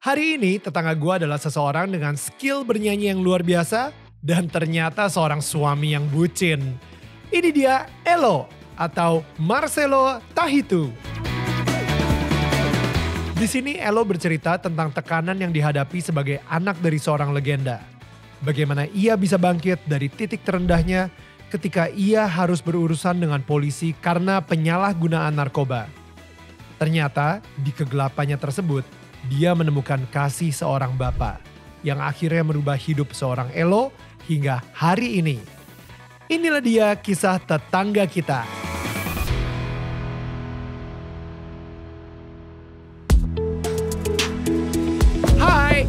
Hari ini tetangga gue adalah seseorang dengan skill bernyanyi yang luar biasa dan ternyata seorang suami yang bucin. Ini dia Elo atau Marcelo Tahitu. Di sini Elo bercerita tentang tekanan yang dihadapi sebagai anak dari seorang legenda. Bagaimana ia bisa bangkit dari titik terendahnya ketika ia harus berurusan dengan polisi karena penyalahgunaan narkoba. Ternyata di kegelapannya tersebut, dia menemukan kasih seorang bapak yang akhirnya merubah hidup seorang Elo hingga hari ini. Inilah dia kisah tetangga kita.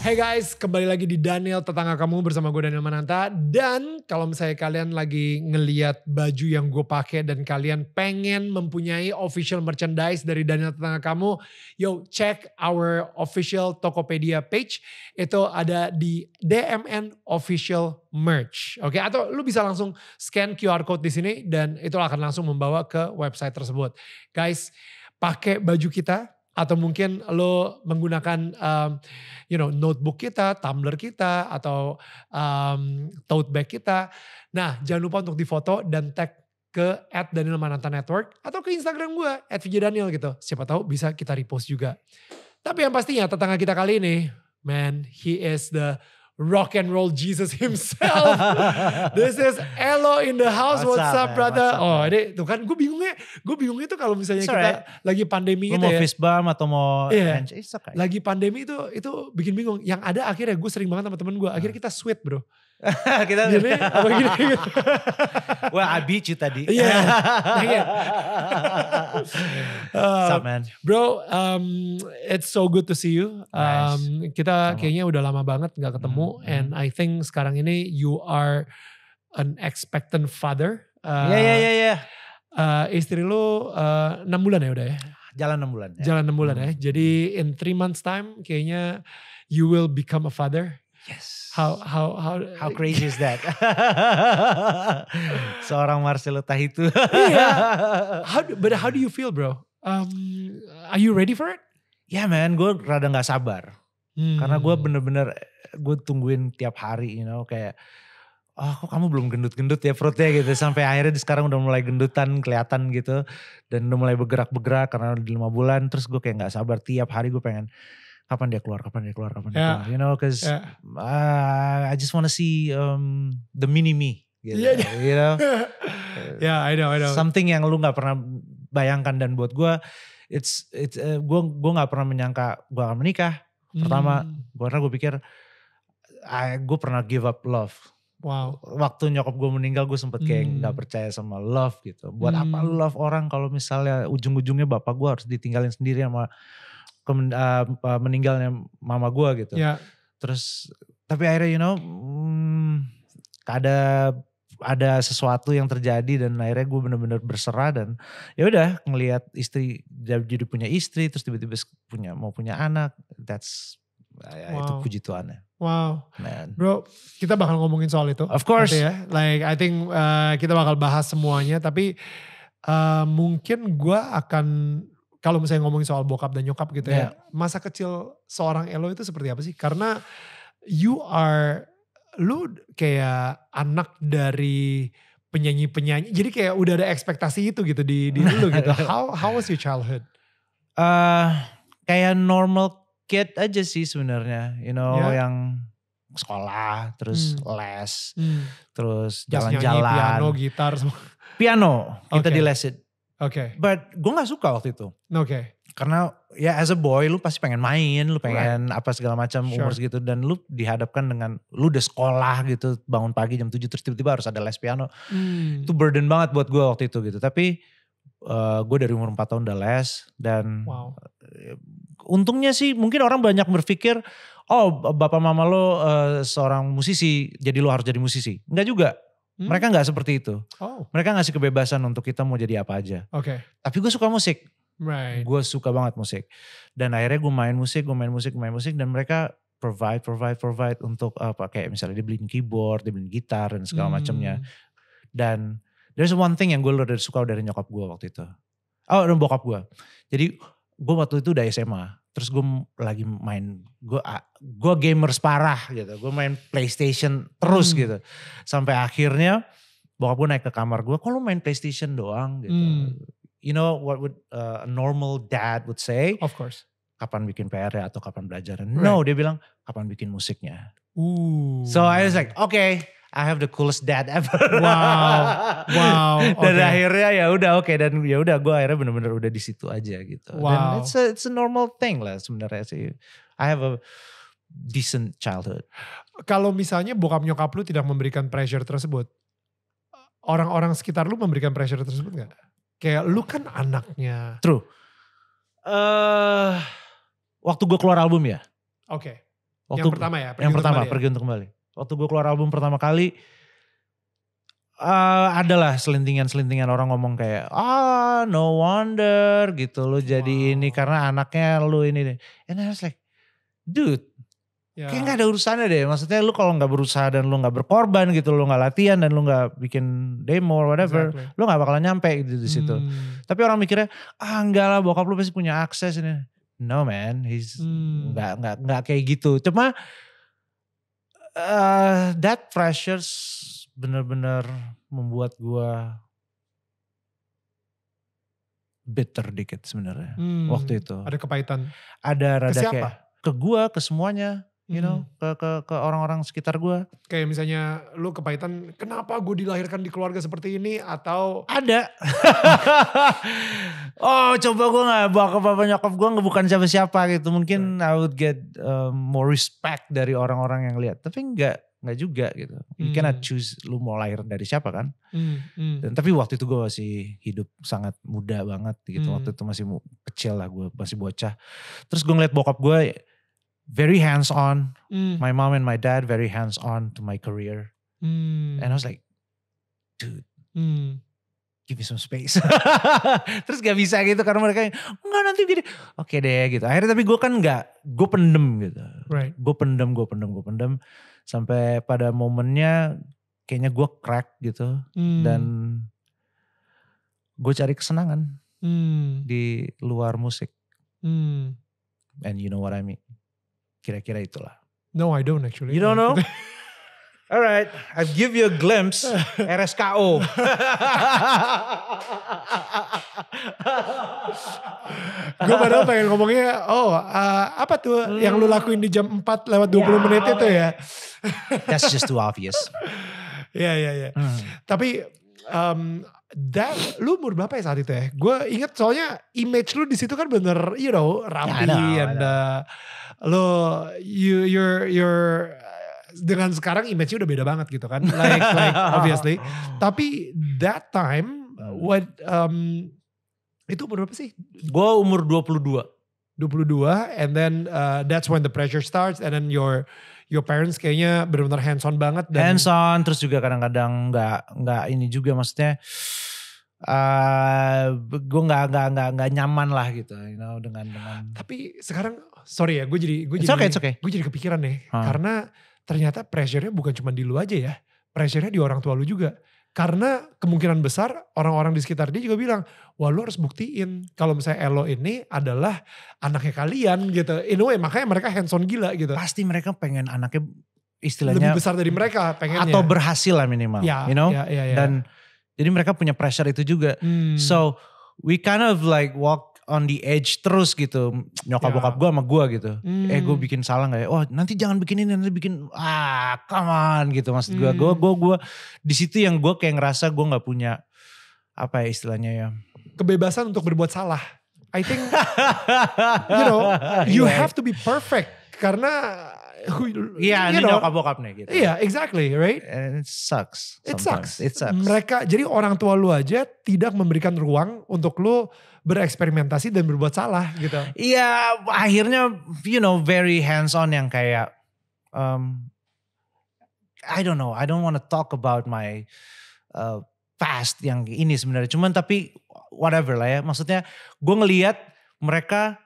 Hey guys, kembali lagi di Daniel Tetangga Kamu bersama gue Daniel Mananta. Dan kalau misalnya kalian lagi ngeliat baju yang gue pakai dan kalian pengen mempunyai official merchandise dari Daniel Tetangga Kamu, yo check our official Tokopedia page. Itu ada di DMN Official Merch. Oke, okay? atau lu bisa langsung scan QR code di sini dan itu akan langsung membawa ke website tersebut. Guys, pakai baju kita atau mungkin lo menggunakan um, you know notebook kita, tumbler kita atau um, tote bag kita. Nah, jangan lupa untuk difoto dan tag ke at Daniel Mananta Network atau ke Instagram gue at Daniel gitu. Siapa tahu bisa kita repost juga. Tapi yang pastinya tetangga kita kali ini, man, he is the rock and roll Jesus himself. This is Elo in the house. What's, what's up, up brother? What's up, oh, ini tuh kan gue bingung ya. gue bingung itu kalau misalnya it's kita right. lagi pandemi gitu ya. mau fist bump atau mau yeah. it's okay. Lagi pandemi itu itu bikin bingung. Yang ada akhirnya gue sering banget sama temen gue, akhirnya nah. kita sweet bro. kita gini apa gini gitu. Wah, abi beat you tadi. Iya. Yeah. Dang it. up, uh, man? Bro, um, it's so good to see you. Um, nice. Um, kita Sama. kayaknya udah lama banget gak ketemu mm -hmm. and I think sekarang ini you are an expectant father. Iya, iya, iya, iya Uh, uh istri lu uh, 6 bulan ya udah ya? Jalan 6 bulan. Ya. Jalan 6 bulan ya. -hmm. ya. Jadi in 3 months time kayaknya you will become a father. Yes How how how how crazy is that? Seorang Marcelo Tahitu. yeah. How but how do you feel, bro? Um, are you ready for it? yeah, man, gue rada nggak sabar. Hmm. Karena gue bener-bener gue tungguin tiap hari, you know, kayak oh kok kamu belum gendut-gendut ya perutnya gitu sampai akhirnya di sekarang udah mulai gendutan kelihatan gitu dan udah mulai bergerak-bergerak karena udah lima bulan terus gue kayak nggak sabar tiap hari gue pengen kapan dia keluar, kapan dia keluar, kapan yeah. dia ya. keluar. You know, cause yeah. Ya. uh, I just wanna see um, the mini me. Gitu, yeah, You know, yeah, ya, I know, I know. Something yang lu nggak pernah bayangkan dan buat gue, it's it's uh, eh, gue gue nggak pernah menyangka gue akan menikah. Pertama, hmm. karena gue pikir, gue pernah give up love. Wow. Waktu nyokap gue meninggal gue sempet kayak hmm. nggak hmm. percaya sama love gitu. Buat hmm. apa love orang kalau misalnya ujung-ujungnya bapak gue harus ditinggalin sendiri sama Ah, meninggalnya mama gue gitu. Ya. Terus tapi akhirnya you know hmm, ada ada sesuatu yang terjadi dan akhirnya gue bener-bener berserah dan ya udah ngelihat istri jadi punya istri terus tiba-tiba punya mau punya anak that's ya, ya, wow. itu puji Tuhan ya. Wow, Man. bro, kita bakal ngomongin soal itu. Of course, ya. Like I think uh, kita bakal bahas semuanya, tapi uh, mungkin gue akan kalau misalnya ngomongin soal bokap dan nyokap gitu ya, yeah. ya, masa kecil seorang Elo itu seperti apa sih? Karena you are lu kayak anak dari penyanyi-penyanyi. Jadi kayak udah ada ekspektasi itu gitu di di lu gitu. How how was your childhood? Uh, kayak normal kid aja sih sebenarnya, you know, yeah. yang sekolah, terus hmm. les, hmm. terus jalan-jalan. Piano, gitar semua. Piano, kita okay. lesit. Oke. Okay. But gue nggak suka waktu itu. Oke. Okay. Karena ya as a boy lu pasti pengen main, lu pengen right. apa segala macam sure. umur segitu dan lu dihadapkan dengan lu udah sekolah gitu bangun pagi jam 7 terus tiba-tiba harus ada les piano. Hmm. Itu burden banget buat gue waktu itu gitu. Tapi uh, eh, gue dari umur 4 tahun udah les dan wow. Uh, untungnya sih mungkin orang banyak berpikir oh bapak mama lo uh, seorang musisi jadi lo harus jadi musisi. Enggak juga Hmm. Mereka nggak seperti itu. Oh. Mereka ngasih kebebasan untuk kita mau jadi apa aja. Oke. Okay. Tapi gue suka musik. Right. Gue suka banget musik. Dan akhirnya gue main musik, gue main musik, main musik. Dan mereka provide, provide, provide untuk eh, apa? Kayak misalnya dibeliin keyboard, dibeliin gitar dan segala hmm. macamnya. Dan there's one thing yang gue udah suka dari nyokap gue waktu itu. Oh, dan bokap gue. Jadi gue waktu itu udah SMA terus gue lagi main gue gue gamers parah gitu gue main PlayStation terus hmm. gitu sampai akhirnya bokap gue naik ke kamar gue kalau main PlayStation doang gitu hmm. you know what would uh, a normal dad would say of course kapan bikin PR ya atau kapan belajar ya? no dia bilang kapan bikin musiknya Ooh. so I was like okay I have the coolest dad ever. Wow, wow. dan okay. akhirnya ya udah oke okay. dan ya udah gue akhirnya benar-benar udah di situ aja gitu. Wow. Dan it's a, it's a normal thing lah sebenarnya sih. I have a decent childhood. Kalau misalnya bokap nyokap lu tidak memberikan pressure tersebut, orang-orang sekitar lu memberikan pressure tersebut nggak? Kayak lu kan anaknya. True. Uh, waktu gue keluar album ya. Oke. Okay. yang pertama ya. Pergi yang pertama, kembali ya? pergi untuk kembali waktu gue keluar album pertama kali uh, adalah selintingan-selintingan orang ngomong kayak ah oh, no wonder gitu lu jadi wow. ini karena anaknya lu ini deh. Eh, And I was like, dude, yeah. kayak nggak ada urusannya deh. Maksudnya lo kalau nggak berusaha dan lo nggak berkorban gitu, lo nggak latihan dan lo nggak bikin demo or whatever, exactly. nggak bakalan nyampe gitu di situ. Hmm. Tapi orang mikirnya ah enggak lah bokap lu pasti punya akses ini. No man, he's hmm. nggak hmm. nggak nggak kayak gitu. Cuma uh, that pressures benar-benar membuat gue bitter dikit sebenarnya hmm, waktu itu. Ada kepahitan. Ada rada ke siapa? kayak ke gue, ke semuanya you know hmm. ke ke ke orang-orang sekitar gue kayak misalnya lu kepahitan kenapa gue dilahirkan di keluarga seperti ini atau ada oh coba gue nggak ke papa nyokap gue nggak bukan siapa-siapa gitu mungkin right. I would get um, more respect dari orang-orang yang lihat tapi nggak nggak juga gitu you hmm. cannot choose lu mau lahir dari siapa kan hmm. Hmm. dan tapi waktu itu gue masih hidup sangat muda banget gitu hmm. waktu itu masih kecil lah gue masih bocah terus gue ngeliat bokap gue very hands on. Mm. My mom and my dad very hands on to my career. Mm. And I was like, dude, mm. give me some space. Terus gak bisa gitu karena mereka nggak nanti gini. Oke okay deh gitu. Akhirnya tapi gue kan nggak, gue pendem gitu. Right. Gue pendem, gue pendem, gue pendem. Sampai pada momennya kayaknya gue crack gitu. Mm. Dan gue cari kesenangan mm. di luar musik. Mm. And you know what I mean. Kira-kira itulah. No, I don't actually. You don't know? Alright, I give you a glimpse RSKO. gue padahal pengen ngomongnya, oh uh, apa tuh hmm. yang lu hmm. lakuin di jam 4 lewat 20 yeah. menit itu ya. That's just too obvious. Iya, iya, iya. Tapi um, that lu umur berapa ya saat itu ya? Gue inget soalnya image lu di situ kan bener, you know, rapi yeah, know, and uh, lu you you're you're uh, dengan sekarang image-nya udah beda banget gitu kan, like like obviously. Tapi that time hmm. what um, itu umur berapa sih? Gue umur 22. 22 and then uh, that's when the pressure starts and then your your parents kayaknya benar-benar hands on banget dan hands on terus juga kadang-kadang nggak -kadang nggak ini juga maksudnya uh, gue nggak nggak nggak nggak nyaman lah gitu you know dengan dengan tapi sekarang sorry ya gue jadi gue jadi okay, okay. gue jadi kepikiran nih hmm. karena ternyata pressure-nya bukan cuma di lu aja ya pressure-nya di orang tua lu juga karena kemungkinan besar orang-orang di sekitar dia juga bilang, wah lu harus buktiin kalau misalnya Elo ini adalah anaknya kalian gitu. In way, makanya mereka hands-on gila gitu. Pasti mereka pengen anaknya istilahnya. Lebih besar dari mereka pengennya. Atau berhasil lah minimal, ya, you know. Ya, ya, ya. Dan jadi mereka punya pressure itu juga. Hmm. So, we kind of like walk on the edge terus gitu nyokap bokap ya. gue sama gue gitu hmm. eh gue bikin salah gak ya oh nanti jangan bikin ini nanti bikin ah come on gitu maksud gue hmm. gue gue gue di situ yang gue kayak ngerasa gue nggak punya apa ya istilahnya ya kebebasan untuk berbuat salah I think you know you yeah. have to be perfect karena Iya, yeah, ini nyokap bokap nih gitu. Iya, yeah, exactly, right? And it sucks. It sucks. It sucks. Mereka, jadi orang tua lu aja tidak memberikan ruang untuk lu bereksperimentasi dan berbuat salah gitu. Iya, akhirnya you know very hands on yang kayak um, I don't know, I don't want to talk about my uh, past yang ini sebenarnya. Cuman tapi whatever lah ya. Maksudnya gue ngeliat mereka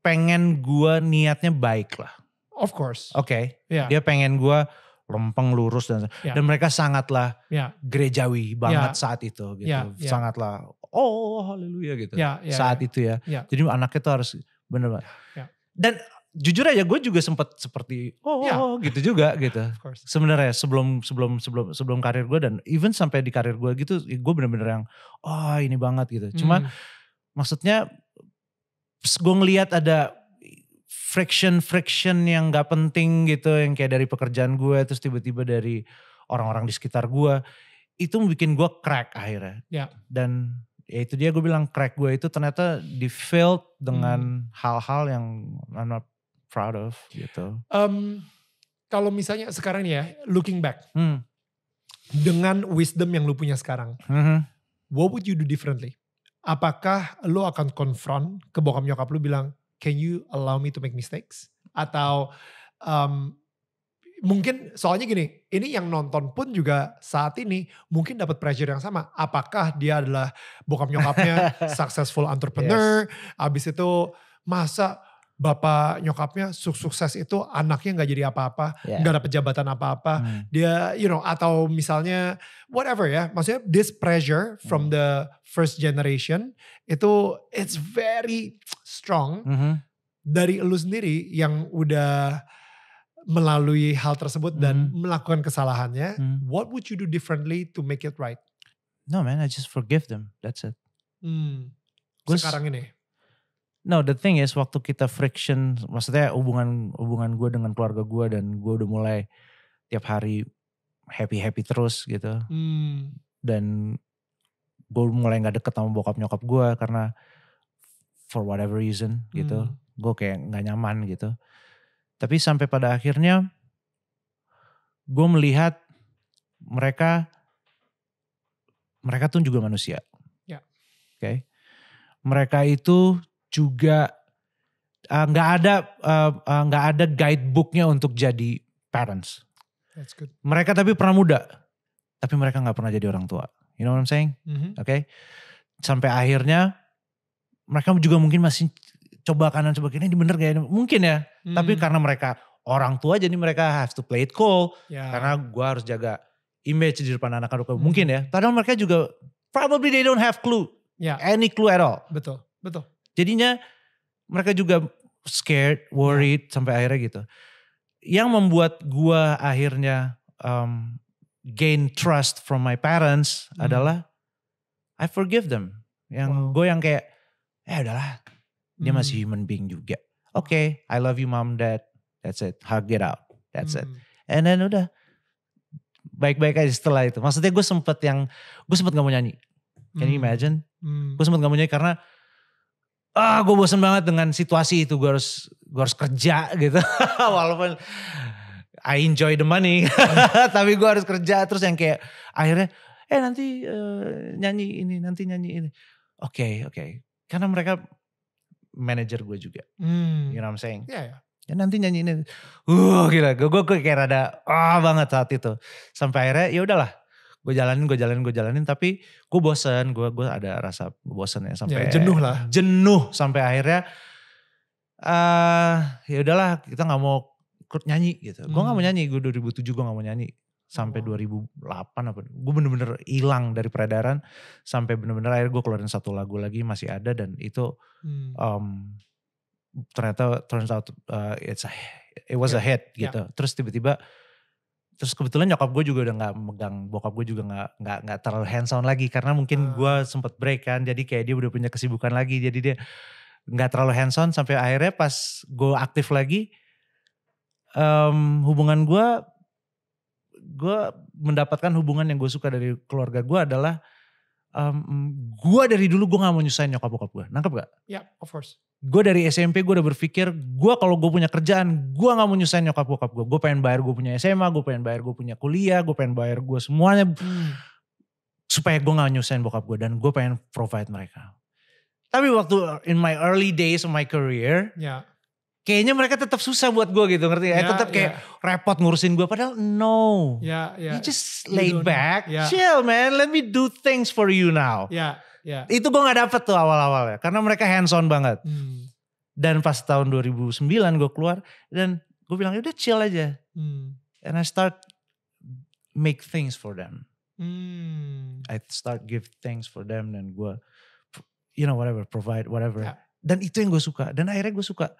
pengen gue niatnya baik lah. Of course. Oke. Okay. Yeah. Dia pengen gue lempeng lurus dan yeah. dan mereka sangatlah yeah. gerejawi ya. banget yeah. saat itu gitu yeah. Yeah. sangatlah oh haleluya gitu yeah. Yeah. Ya. saat itu ya yeah. jadi anaknya tuh harus bener banget yeah. dan jujur aja gue juga sempat seperti oh yeah. Oh, ya. oh, gitu juga gitu sebenarnya sebelum sebelum sebelum sebelum karir gue dan even sampai di karir gue gitu gue bener-bener yang oh ini banget gitu cuma mm. maksudnya gue ngelihat ada friction friction yang gak penting gitu yang kayak dari pekerjaan gue terus tiba-tiba dari orang-orang di sekitar gue itu bikin gue crack akhirnya ya. dan ya itu dia gue bilang crack gue itu ternyata di filled dengan hmm. hal-hal hmm. yang I'm not proud of gitu. Um, kalau misalnya sekarang ya looking back hmm. dengan wisdom yang lu punya sekarang, hmm. what would you do differently? Apakah lu akan konfront ke bokap nyokap lu bilang can you allow me to make mistakes? Atau um, mungkin soalnya gini, ini yang nonton pun juga saat ini mungkin dapat pressure yang sama. Apakah dia adalah bokap nyokapnya successful entrepreneur, yes. abis itu masa bapak nyokapnya sukses itu anaknya nggak jadi apa-apa, nggak yeah. ada pejabatan apa-apa, hmm. dia you know atau misalnya whatever ya, maksudnya this pressure from hmm. the first generation itu it's very strong hmm. dari lu sendiri yang udah melalui hal tersebut hmm. dan mm-hmm. melakukan kesalahannya, mm. what would you do differently to make it right? No man, I just forgive them. That's it. Hmm. sekarang ini No, the thing is waktu kita friction, maksudnya hubungan hubungan gue dengan keluarga gue dan gue udah mulai tiap hari happy happy terus gitu. Hmm. Dan gue mulai nggak deket sama bokap nyokap gue karena for whatever reason gitu, hmm. gue kayak nggak nyaman gitu. Tapi sampai pada akhirnya gue melihat mereka mereka tuh juga manusia, yeah. oke? Okay? Mereka itu juga eh, nggak uh, ada eh, eh, nggak uh, uh, ada guidebooknya untuk jadi parents. That's good. Mereka tapi pernah muda, tapi mereka nggak pernah jadi orang tua. You know what I'm saying? Mm-hmm. Oke. Okay? Sampai akhirnya mereka juga mungkin masih coba kanan coba kiri ini bener gak ini ya? Mungkin ya. Mm. Tapi karena mereka orang tua jadi mereka have to play it cool. Yeah. Karena gue harus jaga image di depan anak-anak mm. Mungkin ya. Padahal mereka juga probably they don't have clue. Yeah. Any clue at all. Betul, betul. Jadinya mereka juga scared, worried ya. sampai akhirnya gitu. Yang membuat gua akhirnya um, gain trust from my parents mm. adalah I forgive them. Yang wow. gue yang kayak eh udahlah dia hmm. masih human being juga. Oke, okay, I love you mom dad. That's it. Hug it out. That's mm. it. Hmm. And then udah baik-baik aja setelah itu. Maksudnya gue sempet yang gue sempet gak mau nyanyi. Can you hmm. imagine? Mm. Gue sempet gak mau nyanyi karena ah gue bosen banget dengan situasi itu gue harus gue harus kerja gitu walaupun I enjoy the money tapi gue harus kerja terus yang kayak akhirnya eh nanti uh, nyanyi ini nanti nyanyi ini oke okay, oke okay. karena mereka manajer gue juga hmm. you know what I'm saying yeah, yeah. Ya nanti nyanyi ini, uh gila, gue gue kayak rada ah oh, banget saat itu. Sampai akhirnya ya udahlah, gue jalanin gue jalanin gue jalanin tapi gue bosen gue gue ada rasa bosen ya sampai ya, jenuh lah jenuh sampai akhirnya uh, ya udahlah kita nggak mau ikut nyanyi gitu hmm. gue nggak mau hmm. nyanyi gue 2007 gue nggak mau nyanyi sampai oh. 2008 apa gue bener-bener hilang dari peredaran sampai bener-bener akhirnya gue keluarin satu lagu lagi masih ada dan itu hmm. um, ternyata turns out uh, it's a, it was yeah. a ya. hit gitu yeah. terus tiba-tiba terus kebetulan nyokap gue juga udah nggak megang bokap gue juga nggak nggak nggak terlalu hands on lagi karena mungkin hmm. gue sempet break kan jadi kayak dia udah punya kesibukan lagi jadi dia nggak terlalu hands on sampai akhirnya pas gue aktif lagi um, hubungan gue gue mendapatkan hubungan yang gue suka dari keluarga gue adalah um, gue dari dulu gue nggak mau nyusahin nyokap bokap gue nangkep gak? Ya yeah, of course gue dari SMP gue udah berpikir gue kalau gue punya kerjaan gue nggak mau nyusahin nyokap bokap gue gue pengen bayar gue punya SMA gue pengen bayar gue punya kuliah gue pengen bayar gue semuanya hmm. supaya gue nggak nyusahin bokap gue dan gue pengen provide mereka tapi waktu in my early days of my career yeah. kayaknya mereka tetap susah buat gue gitu ngerti ya yeah, tetap kayak yeah. repot ngurusin gue padahal no yeah, yeah. you just laid back yeah. chill man let me do things for you now yeah Yeah. Itu gue nggak dapet tuh awal awalnya karena mereka hands on banget. Hmm. Dan pas tahun 2009 gue keluar dan gue bilang ya udah chill aja. Hmm. And I start make things for them. Hmm. I start give things for them dan gue you know whatever provide whatever. Yeah. Dan itu yang gue suka dan akhirnya gue suka.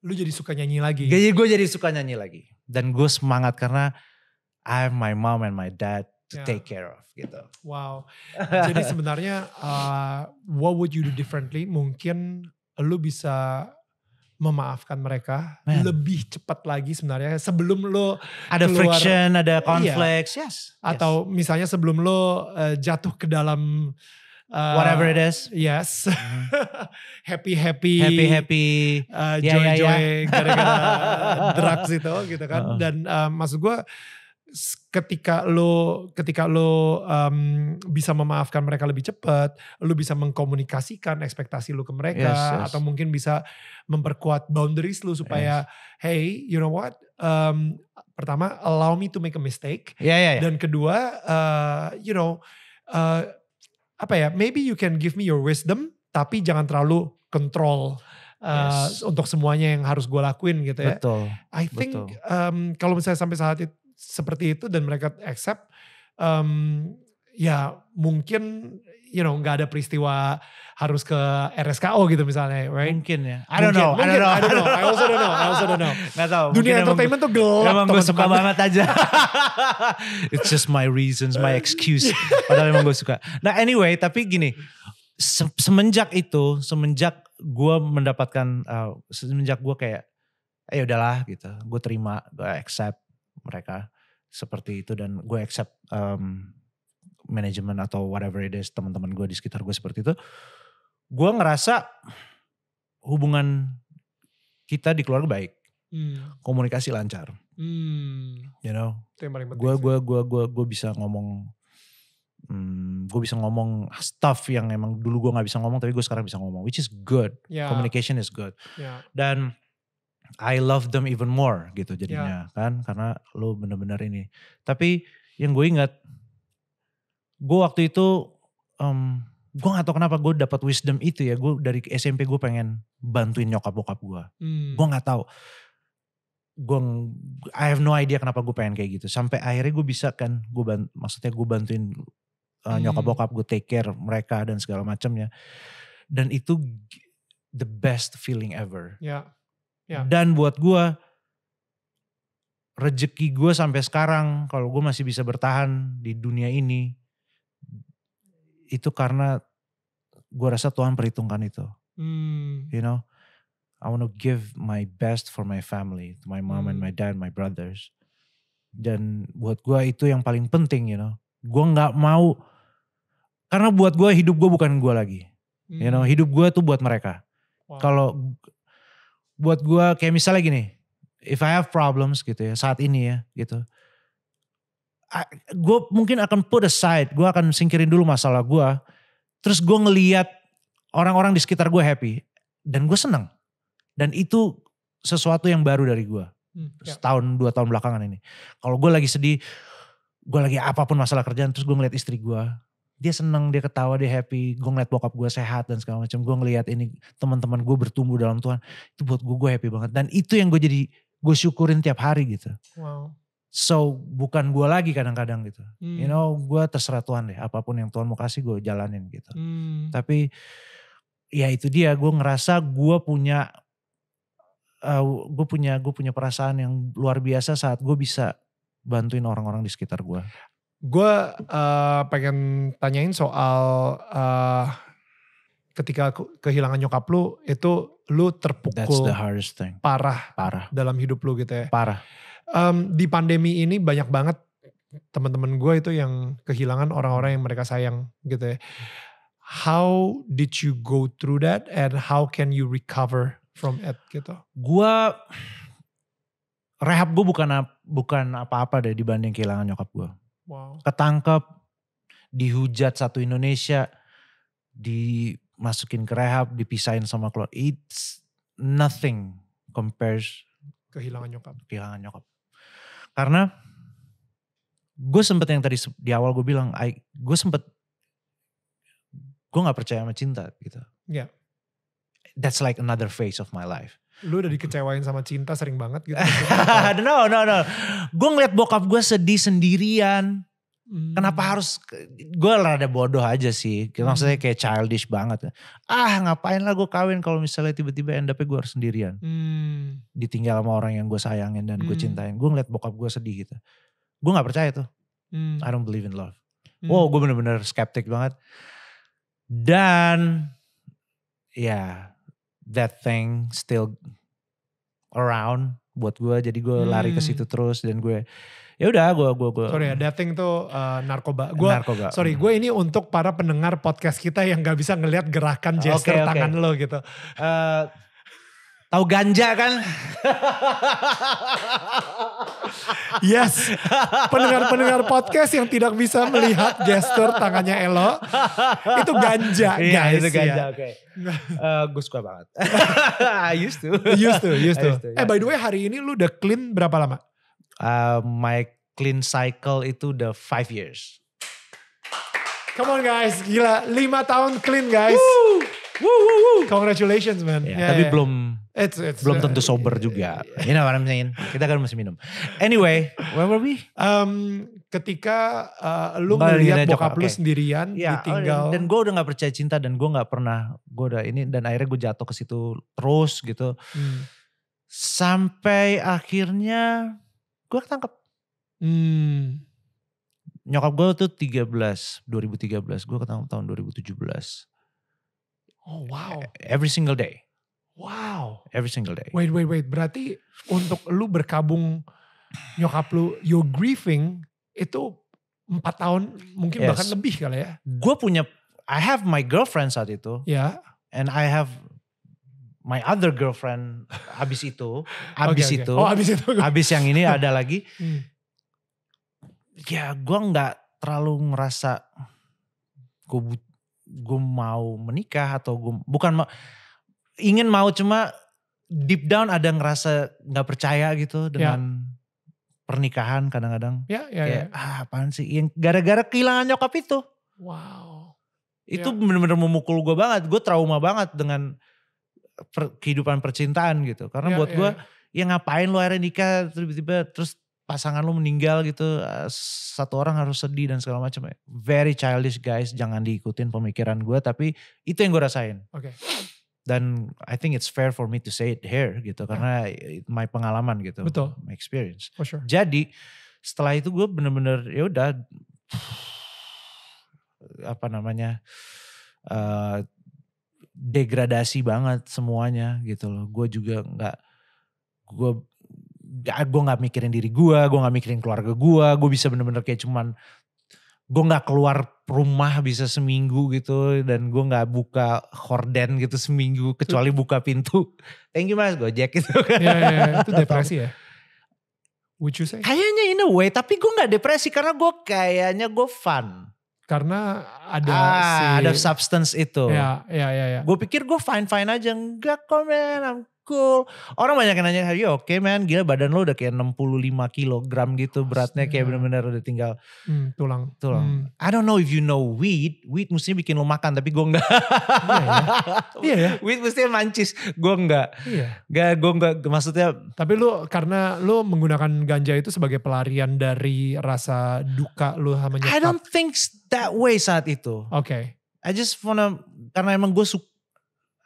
Lu jadi suka nyanyi lagi. gue jadi suka nyanyi lagi dan gue semangat karena I have my mom and my dad to yeah. take care of gitu. Wow. Jadi sebenarnya uh, what would you do differently? Mungkin lu bisa memaafkan mereka Man. lebih cepat lagi sebenarnya sebelum lo ada keluar, friction, ada konflik, iya. yes. Atau yes. misalnya sebelum lo uh, jatuh ke dalam uh, whatever it is. Yes. Mm-hmm. happy happy happy happy uh, yeah, joy yeah, yeah. joy gara-gara drugs itu gitu kan. Uh -uh. Dan uh, maksud gue ketika lo ketika lo um, bisa memaafkan mereka lebih cepat, lo bisa mengkomunikasikan ekspektasi lo ke mereka yes, yes. atau mungkin bisa memperkuat boundaries lo supaya yes. hey, you know what? Um, pertama, allow me to make a mistake. Yeah, yeah, yeah. Dan kedua, uh, you know, uh, apa ya? Maybe you can give me your wisdom, tapi jangan terlalu kontrol uh, yes. untuk semuanya yang harus gue lakuin gitu ya. Betul. I think Um, kalau misalnya sampai saat itu seperti itu dan mereka accept um, ya mungkin you know nggak ada peristiwa harus ke RSKO gitu misalnya right mungkin ya I don't know I don't know I don't know I also don't know I also don't know nggak tahu dunia entertainment tuh gelap emang gue suka banget aja it's just my reasons my excuse padahal emang gue suka nah anyway tapi gini se semenjak itu semenjak gue mendapatkan uh, semenjak gue kayak eh, ya udahlah gitu gue terima gue accept mereka seperti itu dan gue accept um, mmm, manajemen atau whatever it is teman-teman gue di sekitar gue seperti itu gue ngerasa hubungan kita di keluarga baik hmm. komunikasi lancar hmm. you know gue gue gue gue gue bisa ngomong hmm, gue bisa ngomong stuff yang emang dulu gue nggak bisa ngomong tapi gue sekarang bisa ngomong which is good yeah. communication is good yeah. dan I love them even more gitu ya. jadinya yeah. kan karena lu bener-bener ini. Tapi yang gue ingat gue waktu itu um, gue gak tau kenapa gue dapat wisdom itu ya gue dari SMP gue pengen bantuin nyokap bokap gue hmm. gue gak tau. gue I have no idea kenapa gue pengen kayak gitu sampai akhirnya gue bisa kan gue bant, maksudnya gue bantuin uh, nyokap bokap gue take care mereka dan segala macamnya dan itu the best feeling ever yeah. Ya. Dan buat gue rejeki gue sampai sekarang kalau gue masih bisa bertahan di dunia ini itu karena gue rasa Tuhan perhitungkan itu. Hmm. You know, I want to give my best for my family, to my mom hmm. and my dad, my brothers. Dan buat gue itu yang paling penting, you know. Gue nggak mau karena buat gue hidup gue bukan gue lagi. Hmm. You know, hmm. hidup gue tuh buat mereka. Wow. Kalau buat gue kayak misalnya gini, if I have problems gitu ya saat ini ya gitu, gue mungkin akan put aside, gue akan singkirin dulu masalah gue, terus gue ngeliat orang-orang di sekitar gue happy dan gue seneng dan itu sesuatu yang baru dari gue hmm, ya. setahun dua tahun belakangan ini. Kalau gue lagi sedih, gue lagi apapun masalah kerjaan terus gue ngeliat istri gue dia seneng, dia ketawa, dia happy. Gue ngeliat bokap gue sehat dan segala macam. Gue ngeliat ini teman-teman gue bertumbuh dalam Tuhan. Itu buat gue gue happy banget. Dan itu yang gue jadi gue syukurin tiap hari gitu. Wow. So bukan gue lagi kadang-kadang gitu. Hmm. You know gue terserah Tuhan deh. Apapun yang Tuhan mau kasih gue jalanin gitu. Hmm. Tapi ya itu dia. Gue ngerasa gue punya uh, gue punya gue punya perasaan yang luar biasa saat gue bisa bantuin orang-orang di sekitar gue gue uh, pengen tanyain soal uh, ketika kehilangan nyokap lu itu lu terpukul That's the parah parah dalam hidup lu gitu ya parah um, di pandemi ini banyak banget teman-teman gue itu yang kehilangan orang-orang yang mereka sayang gitu ya how did you go through that and how can you recover from it gitu gue rehab gue bukan bukan apa-apa deh dibanding kehilangan nyokap gue Wow. Ketangkep, dihujat satu Indonesia, dimasukin ke rehab, dipisahin sama keluarga. It's nothing compares kehilangan nyokap. Kehilangan nyokap. Karena gue sempet yang tadi di awal gue bilang, gue sempet gue nggak percaya sama cinta gitu. Yeah. That's like another phase of my life. Lu udah dikecewain sama cinta sering banget gitu. no, no, no. Gue ngeliat bokap gue sedih sendirian. Hmm. Kenapa harus, gue rada bodoh aja sih. Hmm. Maksudnya kayak childish banget. Ah ngapain lah gue kawin kalau misalnya tiba-tiba end up gue harus sendirian. Hmm. Ditinggal sama orang yang gue sayangin dan hmm. gue cintain. Gue ngeliat bokap gue sedih gitu. Gue gak percaya tuh. Hmm. I don't believe in love. Hmm. Wow gue bener-bener skeptik banget. Dan ya that thing still around buat gue jadi gue hmm. lari ke situ hmm. terus dan gue ya udah gue gue gue sorry ya thing tuh uh, narkoba gue narkoba hmm. sorry gue ini untuk para pendengar podcast kita yang gak bisa ngelihat gerakan gesture okay, okay. tangan lo gitu uh, Tahu ganja kan? yes, pendengar-pendengar podcast yang tidak bisa melihat gestur tangannya Elo, itu ganja iya, guys. iya, itu ganja, ya. oke. Okay. Uh, eh, gue suka banget. I used to. Used to, used to. Used to Eh by the way hari ini lu udah clean berapa lama? Uh, my clean cycle itu udah 5 years. Come on guys, gila 5 tahun clean guys. Woo! Woo, woo, woo. Congratulations man. Yeah, yeah, tapi yeah. Ya. belum It's, it's, Belum uh, tentu sober juga. You know what I'm saying? Kita kan masih minum. Anyway, where were we? Um, ketika uh, lu Bali melihat bokap, lu okay. sendirian yeah. ditinggal. Oh, dan gue udah gak percaya cinta dan gue gak pernah, gue udah ini dan akhirnya gue jatuh ke situ terus gitu. Hmm. Sampai akhirnya gue ketangkep. Hmm. Nyokap gue tuh 13, 2013. Gue ketangkep tahun 2017. Oh wow. E-, every single day Wow. Every single day. Wait, wait, wait. Berarti untuk lu berkabung nyokap lu, your grieving itu empat tahun mungkin yes. bahkan lebih kali ya. Gue punya, I have my girlfriend saat itu. Ya. Yeah. And I have my other girlfriend habis itu, habis okay, itu, Oh, abis itu, habis yang ini ada lagi. hmm. Ya, gue nggak terlalu ngerasa gue gue mau menikah atau gue bukan ingin mau cuma deep down ada ngerasa nggak percaya gitu ya. dengan ya. pernikahan kadang-kadang. Ya, ya, kayak, ya. Ah, apaan sih? Yang gara-gara kehilangan nyokap itu. Wow. Itu ya. bener-bener memukul gue banget. Gue trauma banget dengan per, kehidupan percintaan gitu. Karena ya, buat gue, ya, ya. ya ngapain lu akhirnya nikah tiba-tiba terus pasangan lu meninggal gitu ah, satu orang harus sedih dan segala macam very childish guys jangan diikutin pemikiran gue tapi itu yang gue rasain oke okay dan I think it's fair for me to say it here gitu yeah. karena it my pengalaman gitu betul my experience for sure. jadi setelah itu gue bener-bener ya udah apa namanya uh, degradasi banget semuanya gitu loh gue juga nggak gue gue nggak mikirin diri gue, gue nggak mikirin keluarga gue, gue bisa bener-bener kayak cuman gue nggak keluar rumah bisa seminggu gitu dan gue nggak buka horden gitu seminggu kecuali buka pintu thank you mas gojek gitu kan ya, ya, itu depresi ya would you say kayaknya in a way tapi gue nggak depresi karena gue kayaknya gue fun karena ada ah, si, ada substance itu ya ya ya, ya. gue pikir gue fine fine aja enggak kok cool. Orang banyak yang nanya, are you okay man? Gila badan lo udah kayak 65 kilogram gitu beratnya kayak iya. bener-bener udah tinggal hmm, tulang. Tulang. Hmm. I don't know if you know weed. Weed mestinya bikin lo makan tapi gue enggak. Iya ya. Iya ya. Weed mestinya mancis. Gue enggak. Iya. Gak, gue enggak maksudnya. Tapi lo karena lo menggunakan ganja itu sebagai pelarian dari rasa duka lo sama nyokap. I don't think that way saat itu. Oke. Okay. I just wanna karena emang gue suka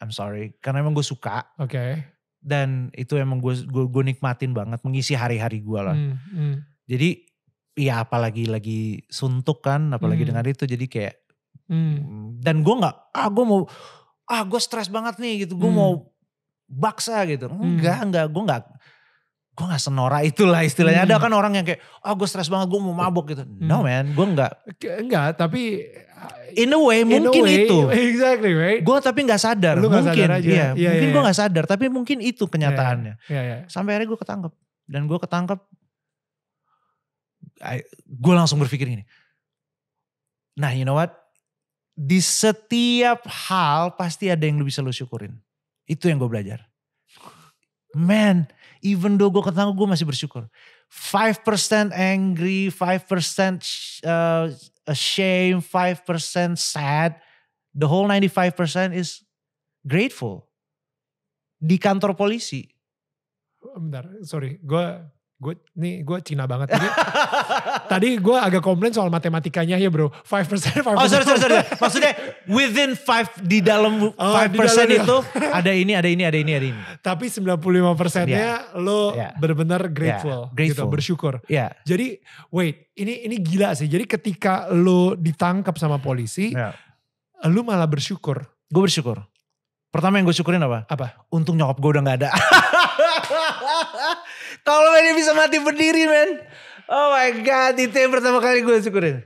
I'm sorry karena emang gue suka oke okay. dan itu emang gue gue, gue nikmatin banget mengisi hari-hari gue lah hmm, hmm. jadi ya apalagi lagi suntuk kan apalagi hmm. dengan itu jadi kayak hmm. dan gue gak. ah gue mau ah gue stres banget nih gitu gue hmm. mau baksa gitu enggak hmm. enggak gue nggak gue gak senora itulah istilahnya. Hmm. Ada kan orang yang kayak, ah oh, gue stres banget, gue mau mabok gitu. Hmm. No man, gue gak. Enggak, tapi in a way mungkin a way, itu exactly right gue tapi gak sadar Lu mungkin sadar aja. Iya, yeah, mungkin yeah, gue iya. nggak sadar tapi mungkin itu kenyataannya yeah, yeah, yeah. sampai akhirnya gue ketangkep dan gue ketangkep gue langsung berpikir gini nah you know what di setiap hal pasti ada yang lu bisa lu syukurin itu yang gue belajar man even though gue ketangkep gue masih bersyukur 5% angry, 5% uh, ashamed, 5% sad. The whole 95% is grateful. Di kantor polisi. Bentar, sorry. Gue gue nih gue Cina banget tadi tadi gue agak komplain soal matematikanya ya bro five percent oh sorry sorry sorry maksudnya within five di dalam oh, five oh, persen itu ada ini ada ini ada ini ada ini tapi 95 persennya yeah. lo yeah. benar-benar grateful, iya. yeah. grateful gitu bersyukur yeah. jadi wait ini ini gila sih jadi ketika lo ditangkap sama polisi yeah. lo malah bersyukur gue bersyukur pertama yang gue syukurin apa apa untung nyokap gue udah nggak ada Tolong ini bisa mati berdiri men. Oh my god, itu yang pertama kali gue syukurin.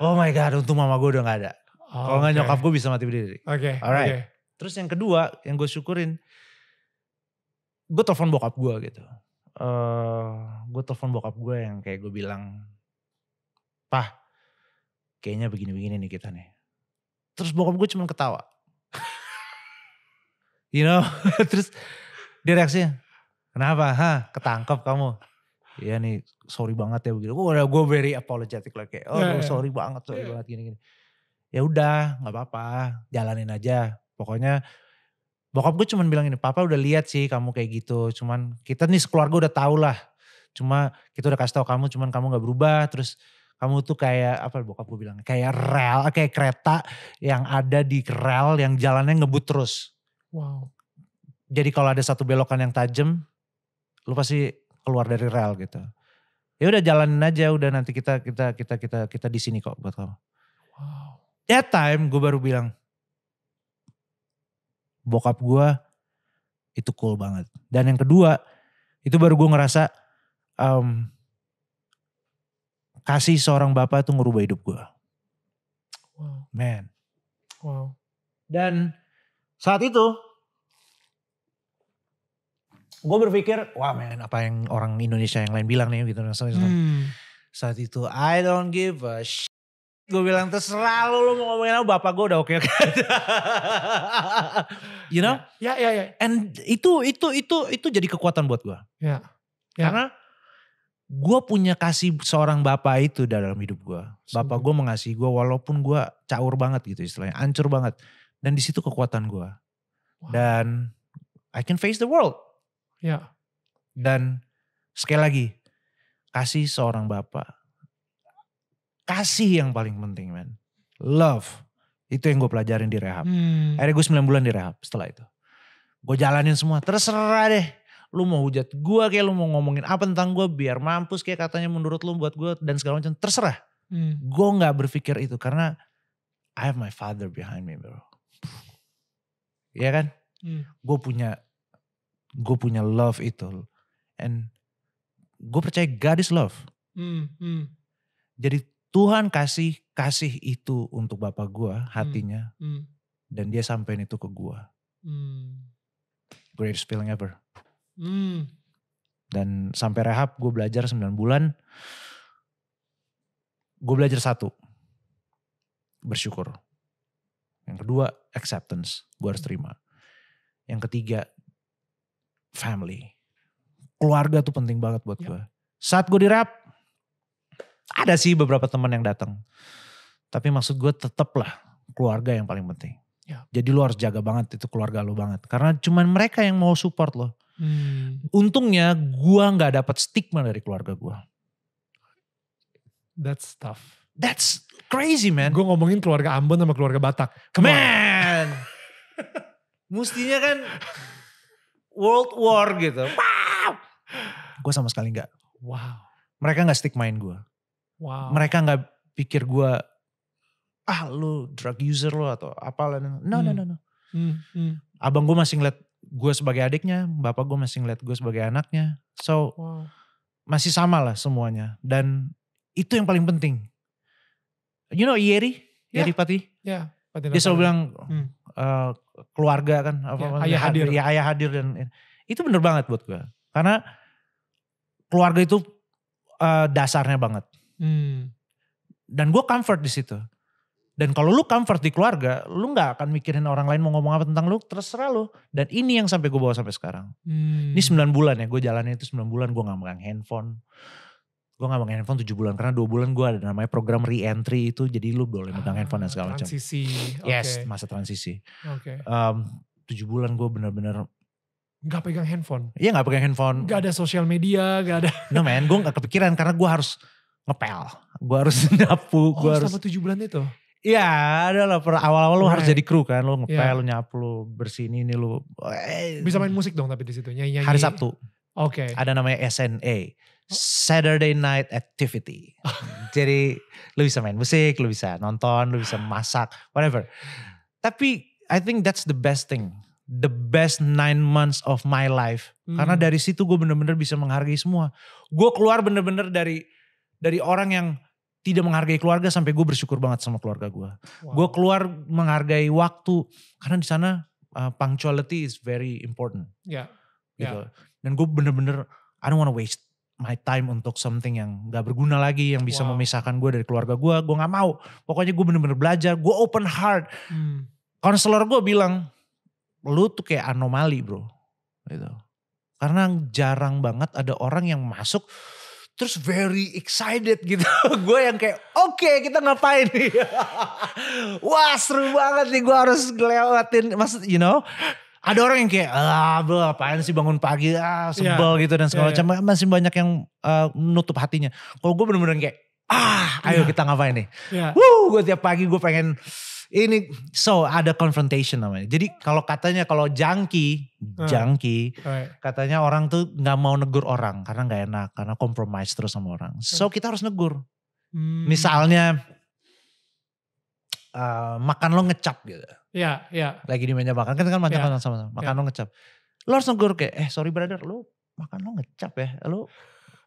Oh my god, untung mama gue udah gak ada. Oh, Kalau okay. gak nyokap gue bisa mati berdiri. Oke. Okay, Alright. Okay. Terus yang kedua yang gue syukurin, gue telepon bokap gue gitu. Uh, eh, gue telepon bokap gue yang kayak gue bilang, Pah, kayaknya begini-begini nih kita nih. Terus bokap gue cuma ketawa. you know, terus dia reaksinya, Kenapa? Hah? Ketangkep kamu? Iya nih, sorry banget ya begitu. Gue udah gue very apologetic lah kayak, oh yeah, iya. sorry yeah. banget, sorry yeah. banget gini-gini. Ya udah, nggak apa-apa, jalanin aja. Pokoknya bokap gue cuman bilang ini, papa udah lihat sih kamu kayak gitu. Cuman kita nih sekeluarga udah tau lah. Cuma kita udah kasih tau kamu, cuman kamu nggak berubah. Terus kamu tuh kayak apa bokap gue bilang kayak rel kayak kereta yang ada di rel yang jalannya ngebut terus wow jadi kalau ada satu belokan yang tajam lu pasti keluar dari rel gitu ya udah jalanin aja udah nanti kita kita kita kita kita di sini kok buat kamu wow. that time gue baru bilang bokap gue itu cool banget dan yang kedua itu baru gue ngerasa um, kasih seorang bapak itu ngerubah hidup gue wow. man wow dan saat itu gue berpikir wah men apa yang orang Indonesia yang lain bilang nih gitu nah, hmm. saat itu I don't give a shit. gue bilang terserah lu lu mau ngomongin apa bapak gue udah oke okay, okay. you know ya, ya ya ya and itu itu itu itu jadi kekuatan buat gue ya ya. karena gue punya kasih seorang bapak itu dalam hidup gue bapak gue mengasihi gue walaupun gue caur banget gitu istilahnya ancur banget dan di situ kekuatan gue wow. dan I can face the world Ya. Dan sekali lagi, kasih seorang bapak. Kasih yang paling penting, men. Love. Itu yang gue pelajarin di rehab. Hmm. Akhirnya gue 9 bulan di rehab setelah itu. Gue jalanin semua, terserah deh. Lu mau hujat gue kayak lu mau ngomongin apa tentang gue biar mampus kayak katanya menurut lu buat gue dan segala macam. Terserah. Hmm. Gue gak berpikir itu karena I have my father behind me bro. Iya kan? Hmm. Gue punya gue punya love itu and gue percaya God is love hmm, hmm. jadi Tuhan kasih kasih itu untuk bapak gue hmm, hatinya hmm, hmm. dan dia sampein itu ke gue hmm. greatest feeling ever hmm. dan sampai rehab gue belajar 9 bulan gue belajar satu bersyukur yang kedua acceptance gue harus hmm. terima yang ketiga family. Keluarga tuh penting banget buat gue. Saat gue di rap, ada sih beberapa teman yang datang. Tapi maksud gue tetep lah keluarga yang paling penting. Yep. Jadi lu harus jaga banget itu keluarga lu banget. Karena cuman mereka yang mau support lo. Hmm. Untungnya gue gak dapat stigma dari keluarga gue. That's tough. That's crazy man. Gue ngomongin keluarga Ambon sama keluarga Batak. Come man! Mustinya kan World War gitu. Wow. Gue sama sekali nggak. Wow. Mereka nggak stick main gue. Wow. Mereka nggak pikir gue ah lu drug user lo atau apalah. No, hmm. no, no, no. Hmm. Hmm. Abang gue masih ngeliat gue sebagai adiknya, bapak gue masih ngeliat gue sebagai anaknya. So wow. masih sama lah semuanya. Dan itu yang paling penting. You know Yeri, yeah. Yeri Pati? Yeah. Pati dia selalu bilang, hmm. uh, keluarga kan apa ya, ayah hadir ya ayah hadir dan itu bener banget buat gue karena keluarga itu uh, dasarnya banget hmm. dan gue comfort di situ dan kalau lu comfort di keluarga lu nggak akan mikirin orang lain mau ngomong apa tentang lu terserah lu dan ini yang sampai gue bawa sampai sekarang hmm. ini 9 bulan ya gue jalannya itu 9 bulan gue nggak megang handphone gue gak megang handphone 7 bulan karena dua bulan gue ada namanya program re-entry itu jadi lu boleh ah, megang ah, handphone dan segala macam. Transisi. okay. Yes, masa transisi. Oke. Okay. Um, 7 bulan gue bener-bener gak pegang handphone. Iya gak pegang handphone. Gak ada sosial media, gak ada. No man, gue gak kepikiran karena gue harus ngepel, gue harus nyapu, oh, gue harus. sama tujuh bulan itu? Iya, ada lah. Awal-awal right. lo harus jadi kru kan, lo iya. ngepel, yeah. lo nyapu, lo bersihin ini, lo. Eh. Bisa main musik dong tapi di situ nyanyi. -nyanyi. Hari Sabtu. Oke. Okay. Ada namanya SNA. Oh. Saturday night activity. Jadi lu bisa main musik, lu bisa nonton, lu bisa masak, whatever. Tapi I think that's the best thing. The best nine months of my life. Hmm. Karena dari situ gue bener-bener bisa menghargai semua. Gue keluar bener-bener dari dari orang yang tidak menghargai keluarga sampai gue bersyukur banget sama keluarga gue. Wow. Gue keluar menghargai waktu karena di sana uh, punctuality is very important. Ya. Yeah. Gitu. Yeah. Dan gue bener-bener I don't wanna waste my time untuk something yang gak berguna lagi yang bisa wow. memisahkan gue dari keluarga gue gue gak mau pokoknya gue bener-bener belajar gue open heart konselor hmm. gue bilang lu tuh kayak anomali bro gitu karena jarang banget ada orang yang masuk terus very excited gitu. gue yang kayak oke okay, kita ngapain nih. Wah seru banget nih gue harus ngelewatin. Maksud you know ada orang yang kayak ah bro apaan sih bangun pagi ah iya. sebel yeah. gitu dan segala yeah, iya. macam. Yeah. Masih banyak yang uh, nutup hatinya. Kalau gue bener-bener kayak ah ayo yeah. kita ngapain nih. Yeah. Wuh gue tiap pagi gue pengen ini so ada confrontation namanya. Jadi kalau katanya kalau jangki, junkie nah. jangki katanya orang tuh nggak mau negur orang karena nggak enak karena compromise terus sama orang. So kita harus negur. Hmm. Misalnya uh, makan lo ngecap gitu. Iya, iya. Lagi di meja makan kan kan makan yeah. sama-sama. Makan yeah. lo ngecap. Lo harus ngegur kayak, eh sorry brother, lo makan lo ngecap ya. Lo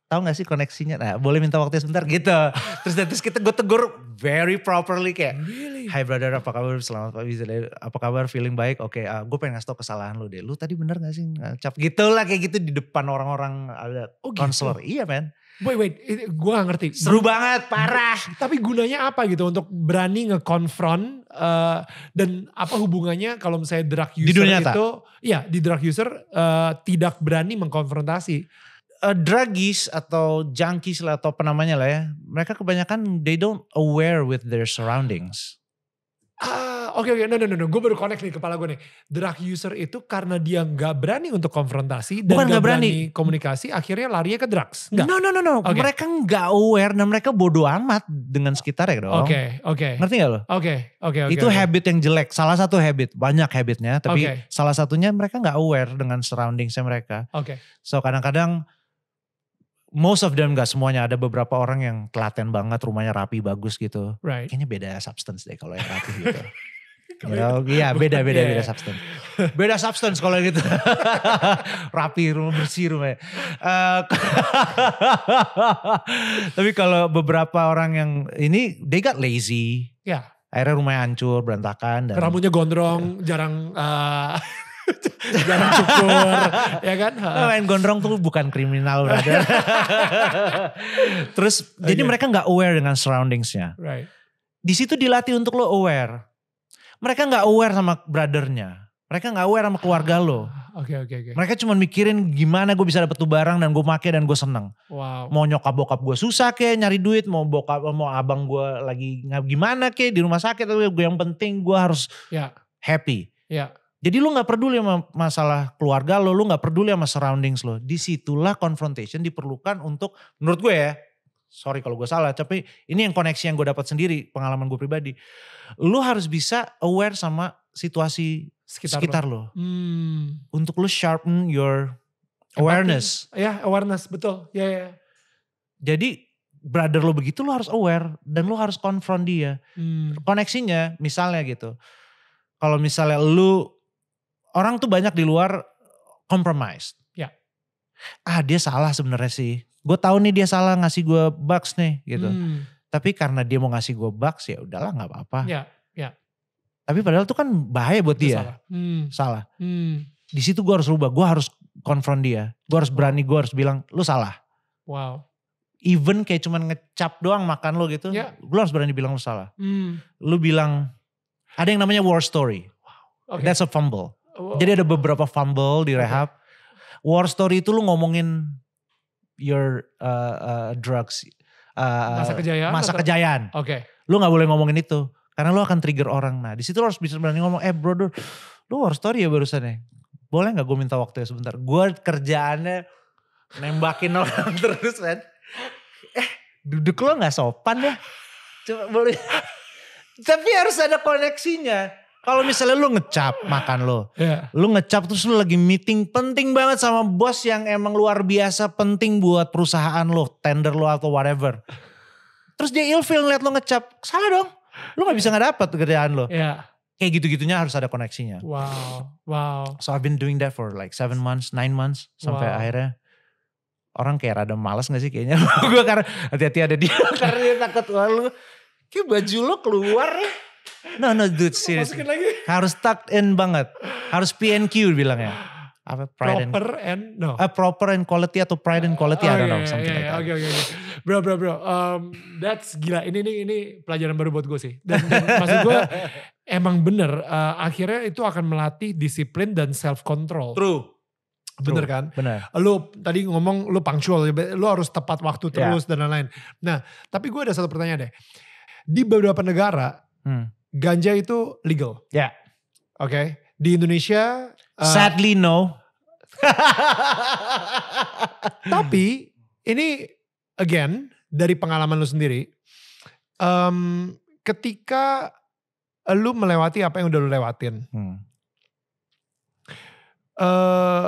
tahu gak sih koneksinya? Nah, boleh minta waktu sebentar gitu. terus terus kita gue tegur very properly kayak, really? Hai brother, apa kabar? Selamat pagi. Apa kabar? Feeling baik? Oke, okay, uh, eh, gue pengen ngasih tau kesalahan lo deh. Lo tadi bener gak sih ngecap? Gitu lah kayak gitu di depan orang-orang ada oh, gitu? konselor. Iya men. Wait, wait, gue gak ngerti. Seru banget, parah. Tapi gunanya apa gitu untuk berani nge-confront uh, dan apa hubungannya kalau misalnya drug user di dunia itu, Iya, di drug user uh, tidak berani mengkonfrontasi. Uh, druggies atau junkies lah atau namanya lah ya, mereka kebanyakan they don't aware with their surroundings. Ah, oke okay, oke, okay. no no no, no. gue baru connect nih kepala gue nih. Drug user itu karena dia nggak berani untuk konfrontasi dan nggak berani. berani komunikasi, akhirnya larinya ke drugs. Enggak. No no no no, okay. mereka nggak aware dan nah, mereka bodoh amat dengan ya dong. Oke okay, oke. Okay. Ngerti gak lo? Oke okay, oke okay, oke. Okay, itu okay. habit yang jelek, salah satu habit, banyak habitnya, tapi okay. salah satunya mereka nggak aware dengan surroundingsnya mereka. Oke. Okay. So kadang-kadang most of them gak semuanya ada beberapa orang yang telaten banget rumahnya rapi bagus gitu. Right. Kayaknya beda substance deh kalau yang rapi gitu. Ya, iya you beda beda yeah. beda substance. Beda substance kalau gitu. Rapi rumah bersih rumah. Uh, tapi kalau beberapa orang yang ini they got lazy. Ya. Yeah. Akhirnya rumahnya hancur, berantakan. Dan, Rambutnya gondrong, yeah. jarang uh, Jangan cukur, ya kan? Nah, main gondrong tuh bukan kriminal, brother. Terus okay. jadi mereka nggak aware dengan surroundingsnya. Right. Di situ dilatih untuk lo aware. Mereka nggak aware sama brothernya. Mereka nggak aware sama keluarga lo. Oke okay, oke okay, oke. Okay. Mereka cuma mikirin gimana gue bisa dapet tuh barang dan gue make dan gue seneng. Wow. Mau nyokap bokap gue susah kayak nyari duit, mau bokap mau abang gue lagi gimana kayak di rumah sakit tapi gue yang penting gue harus yeah. happy. Yeah. Jadi lu gak peduli sama masalah keluarga lo, lu gak peduli sama surroundings lo. Disitulah confrontation diperlukan untuk menurut gue ya. Sorry kalau gue salah, tapi ini yang koneksi yang gue dapat sendiri, pengalaman gue pribadi. Lu harus bisa aware sama situasi sekitar, sekitar lo. lo. Hmm. Untuk lu sharpen your awareness. Ya Ya awareness betul. Ya ya. Jadi brother lo begitu lu harus aware dan lu harus confront dia. Hmm. Koneksinya misalnya gitu. Kalau misalnya lu orang tuh banyak di luar compromise. Ya. Ah dia salah sebenarnya sih. Gue tahu nih dia salah ngasih gue bucks nih gitu. Hmm. Tapi karena dia mau ngasih gue bucks ya udahlah nggak apa-apa. Ya, ya. Tapi padahal tuh kan bahaya buat Itu dia. Salah. Hmm. salah. Hmm. Di situ gue harus rubah. Gue harus konfront dia. Gue harus berani. Gue harus bilang lu salah. Wow even kayak cuman ngecap doang makan lo gitu, yeah. lo harus berani bilang lo salah. Mm. Lo bilang ada yang namanya war story. Wow. Okay. That's a fumble. Jadi ada beberapa fumble di rehab. War story itu lu ngomongin your uh, uh, drugs uh, masa kejayaan. Masa atau? kejayaan. Oke. Okay. Lu gak boleh ngomongin itu karena lu akan trigger orang. Nah, di situ lu harus bisa berani ngomong, "Eh, brother, lu war story ya barusan ya? Boleh gak gue minta waktu ya sebentar? Gue kerjaannya nembakin orang terus kan. Eh, duduk lu nggak sopan ya? Coba boleh. Tapi harus ada koneksinya kalau misalnya lu ngecap iya. makan lo, yeah. lu ngecap terus lu lagi meeting penting banget sama bos yang emang luar biasa penting buat perusahaan lo, tender lo atau whatever. Terus dia ilfil ngeliat lo ngecap, salah dong. Lu nggak bisa nggak dapat kerjaan lo. Yeah. Kayak gitu-gitunya harus ada koneksinya. Wow, wow. So I've been doing that for like seven months, nine months sampai akhirnya orang kayak rada malas gak sih kayaknya gue karena hati-hati ada dia karena dia takut lalu kayak baju lo keluar No no dude seriously. Harus tucked in banget. Harus PNQ bilangnya. Apa pride proper and, and no. A eh, proper and quality atau pride and quality uh, I oh, don't yeah, know iya, iya, iya. Oke oke oke. Okay. Bro bro bro. Um, that's gila. Ini ini ini pelajaran baru buat gue sih. Dan, dan maksud gue emang bener uh, akhirnya itu akan melatih disiplin dan self control. True. Bener kan? Bener. Lu tadi ngomong lu punctual, ya, lu harus tepat waktu terus yeah. dan lain-lain. Nah, tapi gue ada satu pertanyaan deh. Di beberapa negara, hmm ganja itu legal. Ya. Yeah. Oke. Okay. Di Indonesia. Uh, Sadly no. tapi ini again dari pengalaman lu sendiri. Um, ketika lu melewati apa yang udah lu lewatin. Hmm. Uh,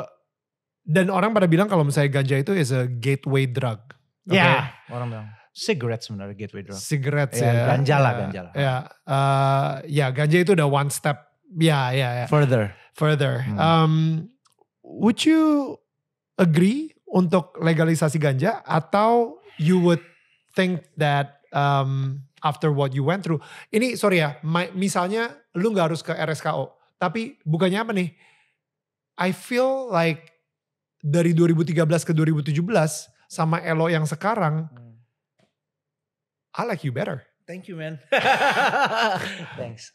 dan orang pada bilang kalau misalnya ganja itu is a gateway drug. Okay? Ya. Yeah. Orang bilang. Cigarettes sebenarnya gateway drug. Cigarettes ya, ya. Ganja lah, ya, ganja Ya, uh, ya ganja itu udah one step. Ya, ya, ya. Further. Further. Hmm. Um, would you agree untuk legalisasi ganja atau you would think that um, after what you went through. Ini sorry ya, my, misalnya lu nggak harus ke RSKO, tapi bukannya apa nih? I feel like dari 2013 ke 2017 sama Elo yang sekarang hmm I like you better. Thank you, man. Thanks.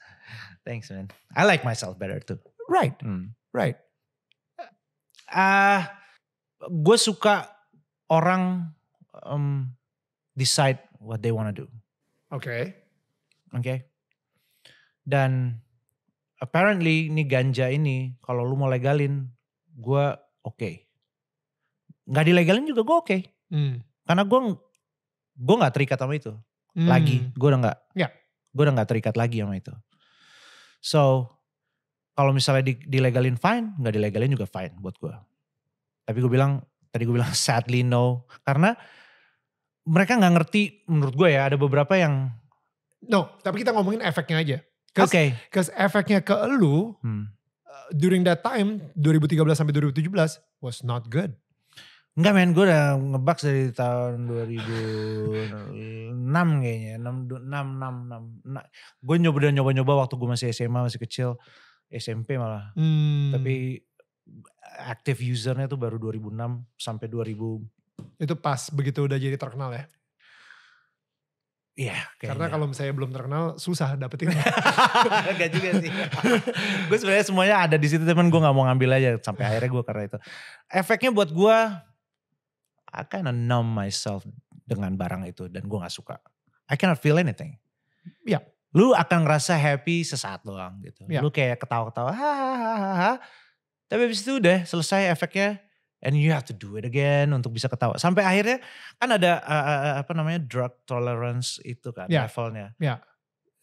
Thanks, man. I like myself better too. Right. Mm. Right. Uh, gue suka orang um, decide what they want to do. Oke. Okay. Oke. Okay. Dan apparently ini ganja ini kalau lu mau legalin gue oke. Okay. Gak dilegalin juga gue oke. Okay. Mm. Karena gue gue nggak terikat sama itu hmm. lagi. Gue udah nggak, yeah. gue udah nggak terikat lagi sama itu. So kalau misalnya di, dilegalin fine, nggak dilegalin juga fine buat gue. Tapi gue bilang tadi gue bilang sadly no karena mereka nggak ngerti menurut gue ya ada beberapa yang no tapi kita ngomongin efeknya aja. Oke. Okay. Cause efeknya ke lu hmm. Uh, during that time 2013 sampai 2017 was not good. Enggak men, gue udah ngebak dari tahun 2006 kayaknya, 6, 6, 6, 6. Gue nyoba udah nyoba-nyoba waktu gue masih SMA, masih kecil, SMP malah. Hmm. Tapi aktif usernya tuh baru 2006 sampai 2000. Itu pas begitu udah jadi terkenal ya? Iya. Yeah, Karena kalau misalnya belum terkenal susah dapetin. Enggak juga sih. gue sebenarnya semuanya ada di situ teman gue nggak mau ngambil aja sampai akhirnya gue karena itu. Efeknya buat gue I kind of numb myself dengan barang itu dan gue nggak suka. I cannot feel anything. Ya. Yeah. Lu akan ngerasa happy sesaat doang gitu. Yeah. Lu kayak ketawa-ketawa, hahaha. Tapi habis itu udah selesai efeknya and you have to do it again untuk bisa ketawa. Sampai akhirnya kan ada uh, apa namanya drug tolerance itu kan yeah. levelnya. Yeah.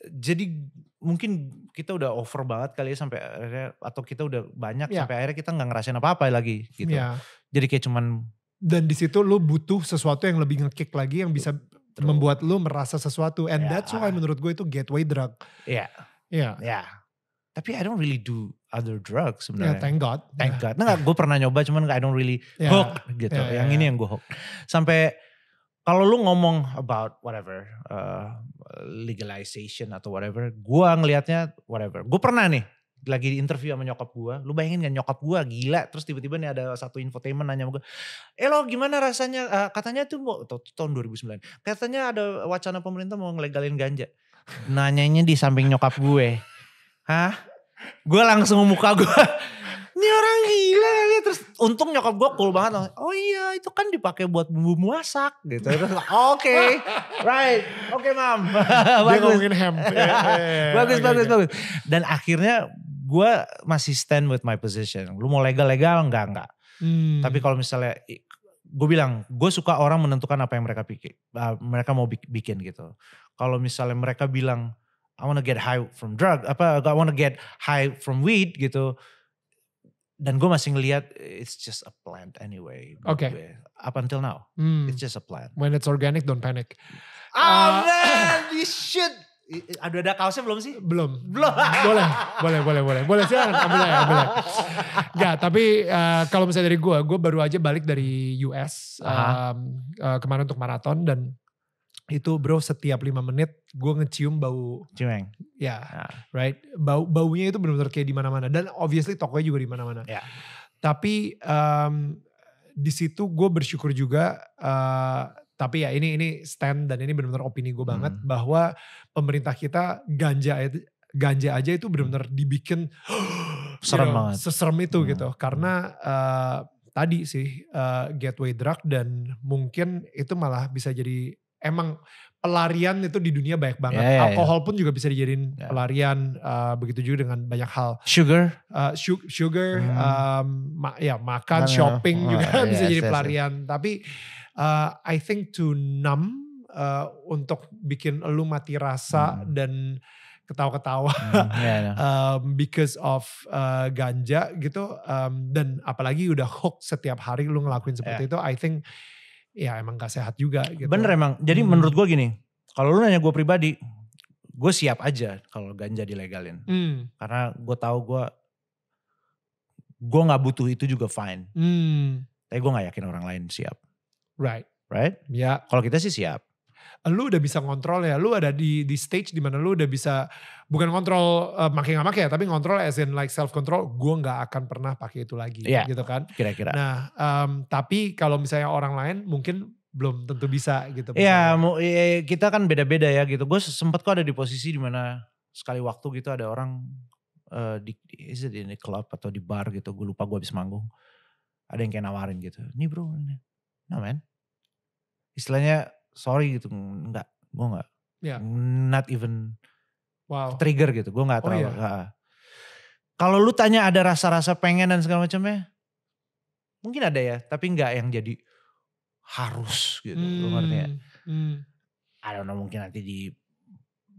Jadi mungkin kita udah over banget kali ya sampai akhirnya atau kita udah banyak yeah. sampai akhirnya kita nggak ngerasain apa-apa lagi gitu. Yeah. Jadi kayak cuman dan di situ lu butuh sesuatu yang lebih ngekick lagi yang bisa True. membuat lu merasa sesuatu and yeah. that's why menurut gue itu gateway drug. Ya, Yeah. Iya. Yeah. Yeah. Tapi I don't really do other drugs ya, sebenarnya. Yeah, thank God. Thank ya. God. Nah, gue pernah nyoba cuman I don't really yeah. hook gitu. Yeah, ya, yang yeah. ini yang gue hook. Sampai kalau lu ngomong about whatever uh, legalization atau whatever, gue ngelihatnya whatever. Gue pernah nih lagi di interview sama nyokap gue, lu bayangin gak nyokap gue gila, terus tiba-tiba nih ada satu infotainment nanya sama gue, eh lo gimana rasanya, uh, katanya tuh mau, tahun 2009, katanya ada wacana pemerintah mau ngelegalin ganja, nanyanya di samping nyokap gue, hah? Gue langsung muka gue, ini orang gila kali ya. terus untung nyokap gue cool banget oh iya itu kan dipakai buat bumbu muasak gitu terus oke okay, right oke okay, mam bagus dia ngomongin ya, ya, bagus bagus bagus dan akhirnya gue masih stand with my position. Lu mau legal-legal enggak enggak. Hmm. Tapi kalau misalnya gue bilang gue suka orang menentukan apa yang mereka pikir, uh, mereka mau bikin gitu. Kalau misalnya mereka bilang I wanna get high from drug, apa I wanna get high from weed gitu. Dan gue masih ngeliat it's just a plant anyway. Oke. Okay. Up until now, hmm. it's just a plant. When it's organic, don't panic. Oh uh, man, you should ada ada kaosnya belum sih? Belum. Belum. boleh, boleh, boleh, boleh. Boleh silakan ambil aja, ambil aja. ya tapi uh, kalau misalnya dari gue, gue baru aja balik dari US um, uh, eh, kemarin untuk maraton dan itu bro setiap lima menit gue ngecium bau cimeng. Ya, yeah, nah. right. Bau baunya itu benar-benar kayak di mana-mana dan obviously tokonya juga di mana-mana. Ya. Yeah. Tapi um, di situ gue bersyukur juga uh, tapi ya ini ini stand dan ini benar-benar opini gue banget hmm. bahwa pemerintah kita ganja ganja aja itu hmm. benar-benar dibikin serem you know, banget seserem itu hmm. gitu karena uh, tadi sih uh, gateway drug dan mungkin itu malah bisa jadi emang pelarian itu di dunia banyak banget. Yeah, yeah, ya. Alkohol pun juga bisa dijadiin yeah. pelarian. Uh, begitu juga dengan banyak hal. Sugar, uh, sugar, hmm. um, ma ya makan, nah, shopping nah, juga nah, bisa yeah, jadi iya, iya. pelarian. Tapi uh, I think to numb uh, untuk bikin lu mati rasa hmm. dan ketawa-ketawa hmm, yeah, iya. yeah. um, because of uh, ganja gitu um, dan apalagi udah hook setiap hari lu ngelakuin iya. seperti yeah. itu I think ya emang gak sehat juga gitu. Bener emang jadi hmm. menurut gue gini kalau lu nanya gue pribadi gue siap aja kalau ganja dilegalin hmm. karena gue tahu gue gue nggak butuh itu juga fine hmm. tapi gue nggak yakin orang lain siap Right. Right? Ya. Kalau kita sih siap. Lu udah bisa ngontrol ya, lu ada di di stage dimana lu udah bisa bukan kontrol uh, eh, makin gak makin ya, tapi kontrol as in like self control, gue gak akan pernah pakai itu lagi, yeah, gitu kan? Kira-kira. Nah, um, tapi kalau misalnya orang lain mungkin belum tentu bisa gitu. Iya, ya, kita kan beda-beda ya gitu. Gue sempet kok ada di posisi di mana sekali waktu gitu ada orang uh, di is it in the club atau di bar gitu. Gue lupa gue habis manggung. Ada yang kayak nawarin gitu. Nih bro, ini no man istilahnya sorry gitu nggak gue nggak yeah. not even wow. trigger gitu gue nggak oh, terlalu oh, iya. kalau lu tanya ada rasa-rasa pengen dan segala macamnya mungkin ada ya tapi nggak yang jadi harus gitu hmm. lu ngerti ya hmm. I don't know mungkin nanti di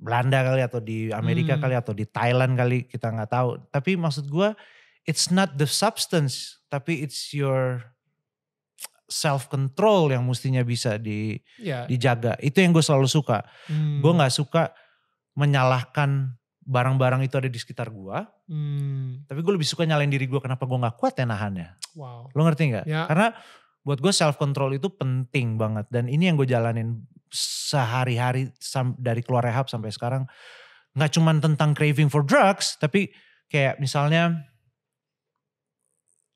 Belanda kali atau di Amerika hmm. kali atau di Thailand kali kita nggak tahu tapi maksud gue it's not the substance tapi it's your self control yang mestinya bisa di yeah. dijaga. Itu yang gue selalu suka. Hmm. Gue nggak suka menyalahkan barang-barang itu ada di sekitar gue. Hmm. Tapi gue lebih suka nyalain diri gue kenapa gue nggak kuat ya nahannya. Wow. Lo ngerti nggak? Yeah. Karena buat gue self control itu penting banget dan ini yang gue jalanin sehari-hari dari keluar rehab sampai sekarang nggak cuman tentang craving for drugs tapi kayak misalnya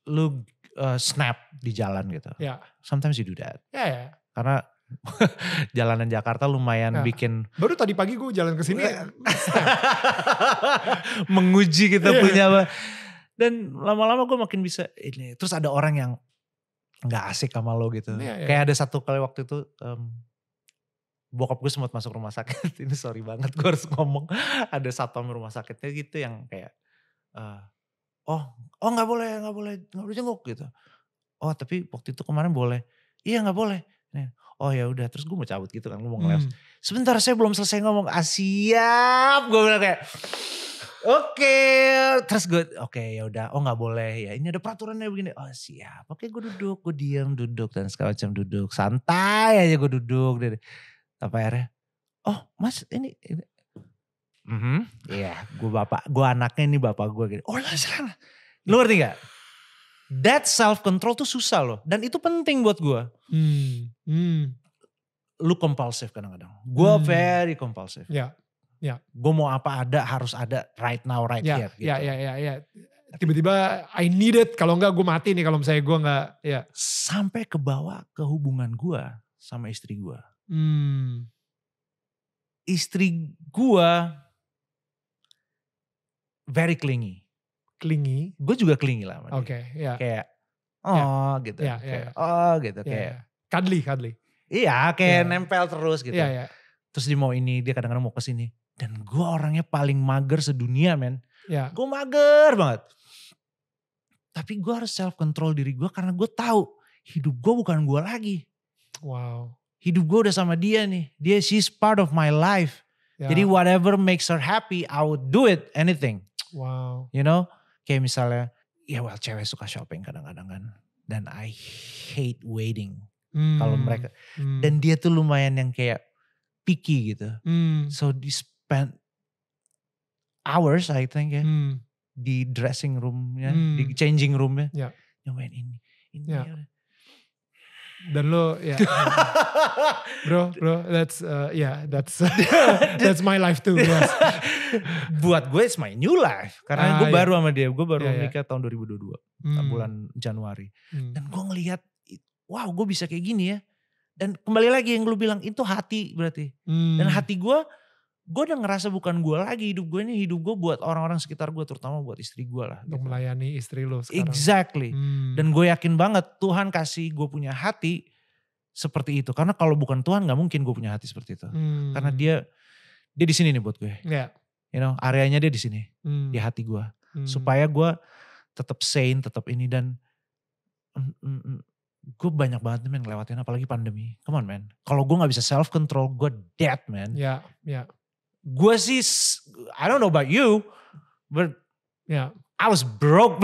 lu uh, snap di jalan gitu. Yeah. Sometimes you do that. Ya yeah, ya. Yeah. Karena jalanan Jakarta lumayan nah, bikin baru tadi pagi gue jalan ke sini iya. menguji kita yeah. punya apa dan lama-lama gue makin bisa ini terus ada orang yang nggak asik sama lo gitu yeah, yeah. kayak ada satu kali waktu itu um, bokap gue sempat masuk rumah sakit ini sorry banget gue harus ngomong ada satu rumah sakitnya gitu yang kayak uh, oh oh nggak boleh nggak boleh nggak boleh jenguk gitu oh tapi waktu itu kemarin boleh iya nggak boleh oh ya udah terus gue mau cabut gitu kan ngomong hmm. sebentar saya belum selesai ngomong ah, siap gue bilang kayak oke okay. terus gue oke okay, ya udah oh nggak boleh ya ini ada peraturannya begini oh siap oke okay, gue duduk gue diam duduk dan segala macam duduk santai aja gue duduk deh apa akhirnya oh mas ini, ini Mm -hmm. Iya, gue bapak, gue anaknya ini bapak gue gitu. Oh lah, silahkan. Lu ngerti gak? That self control tuh susah loh. Dan itu penting buat gue. Hmm. Hmm. Lu kompulsif kadang-kadang. Gue hmm. very kompulsif. Iya. Yeah. Ya. Yeah. Gue mau apa ada harus ada right now right yeah. here. Iya, iya, iya, ya, Tiba-tiba I need it. Kalau enggak gue mati nih kalau misalnya gue enggak. Ya. Sampai ke bawah ke hubungan gue sama istri gue. Hmm istri gue very clingy. Clingy? Gue juga clingy lah. Oke, okay, ya. Yeah. Kayak, oh yeah. gitu. Yeah, kayak, yeah. oh gitu. Yeah, ya, kayak, yeah. kadli, kadli. Iya, kayak yeah. nempel terus gitu. Yeah, yeah. Terus dia mau ini, dia kadang-kadang mau ke sini. Dan gue orangnya paling mager sedunia men. Yeah. Gue mager banget. Tapi gue harus self control diri gue karena gue tahu hidup gue bukan gue lagi. Wow. Hidup gue udah sama dia nih. Dia she's part of my life. Yeah. Jadi whatever makes her happy, I would do it anything. Wow. You know, kayak misalnya, ya well cewek suka shopping kadang-kadang kan. Dan I hate waiting. Mm. Kalau mereka. mm. Dan dia tuh lumayan yang kayak picky gitu. Mm. So di spend hours I think ya. Mm. Di dressing roomnya, mm. di hmm. changing roomnya. Yeah. Nyobain ini, ini. Yeah. Ya dan lo ya bro bro that's uh, yeah that's that's my life too bro. buat gue it's my new life karena ah, gue iya. baru sama dia gue baru yeah, iya. menikah yeah. tahun 2022 hmm. bulan Januari hmm. dan gue ngelihat wow gue bisa kayak gini ya dan kembali lagi yang lo bilang itu hati berarti hmm. dan hati gue gue udah ngerasa bukan gue lagi hidup gue ini hidup gue buat orang-orang sekitar gue terutama buat istri gue lah untuk gitu. melayani istri lo sekarang exactly hmm. dan gue yakin banget Tuhan kasih gue punya hati seperti itu karena kalau bukan Tuhan nggak mungkin gue punya hati seperti itu hmm. karena dia dia di sini nih buat gue yeah. you know areanya dia di sini hmm. di hati gue hmm. supaya gue tetap sane tetap ini dan mm, mm, mm, gue banyak banget men lewatin apalagi pandemi come on man kalau gue nggak bisa self control gue dead man ya yeah, yeah gue sih I don't know about you but ya yeah. I was broke.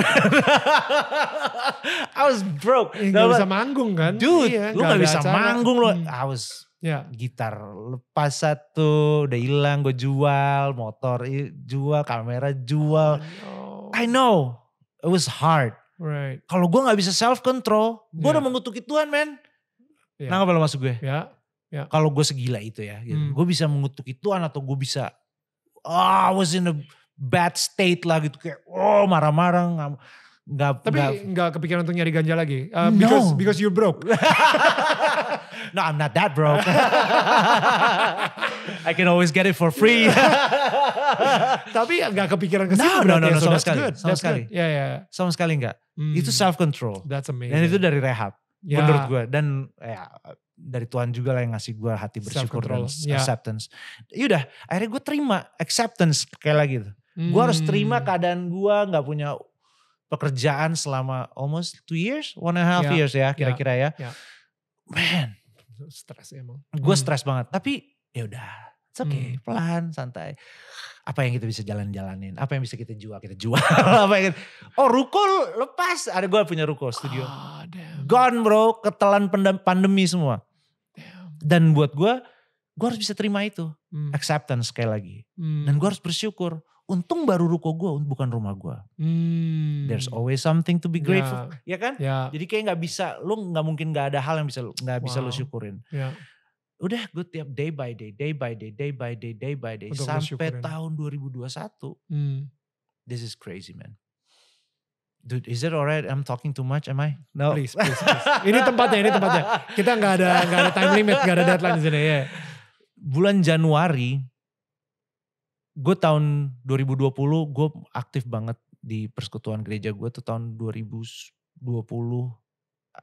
I was broke. Eh, nah, gak bisa manggung kan? Dude, iya, lu gak, gak bisa acara. manggung lu. Hmm. I was Ya. Gitar lepas satu, udah hilang gue jual, motor jual, kamera jual. Oh, no. I know, it was hard. Right. Kalau gue gak bisa self control, gue yeah. udah mengutuki Tuhan, men. Yeah. Ya. lo masuk gue? Yeah. Ya. Kalau gue segila itu ya, gitu. hmm. gue bisa mengutuk Tuhan atau gue bisa, ah oh, was in a bad state lah gitu kayak, oh marah-marah, nggak, nggak. Tapi nggak kepikiran untuk nyari ganja lagi, uh, no. because because you broke. no, I'm not that broke. I can always get it for free. Tapi nggak kepikiran ke situ. No, no, ya? no, sama sekali, good. sama sekali. Ya, ya. Yeah, Sama sekali nggak. Hmm. Itu self control. That's amazing. Dan itu dari rehab. Yeah. Menurut gue dan ya dari Tuhan juga lah yang ngasih gue hati bersyukur dan yeah. acceptance. Yaudah akhirnya gue terima acceptance kayak lagi tuh. Hmm. Gue harus terima hmm. keadaan gue nggak punya pekerjaan selama almost two years, one and a half yeah. years ya, ya. kira-kira yeah. ya. Yeah. Man, stres emang. Gue hmm. stres banget. Tapi yaudah udah, oke okay, hmm. pelan santai. Apa yang kita bisa jalan-jalanin? Apa yang bisa kita jual? Kita jual. apa yang kita... Oh ruko lepas. Ada gue punya ruko studio. Oh, damn. Gone bro, ketelan pandemi semua. Dan buat gue, gue harus bisa terima itu. Hmm. Acceptance sekali lagi. Hmm. Dan gue harus bersyukur. Untung baru ruko gue, bukan rumah gue. Hmm. There's always something to be ya. grateful, yeah. ya kan? Yeah. Jadi kayak nggak bisa, lo nggak mungkin nggak ada hal yang bisa nggak wow. bisa lo syukurin. Yeah. Udah gue tiap day by day, day by day, day by day, day by day, sampai tahun 2021. Hmm. This is crazy man. Dude, is it alright? I'm talking too much, am I? No. Please, please, please. ini tempatnya, ini tempatnya. Kita nggak ada nggak ada time limit, nggak ada deadline di sini. Yeah. Bulan Januari, gue tahun 2020 gue aktif banget di persekutuan gereja gue tuh tahun 2020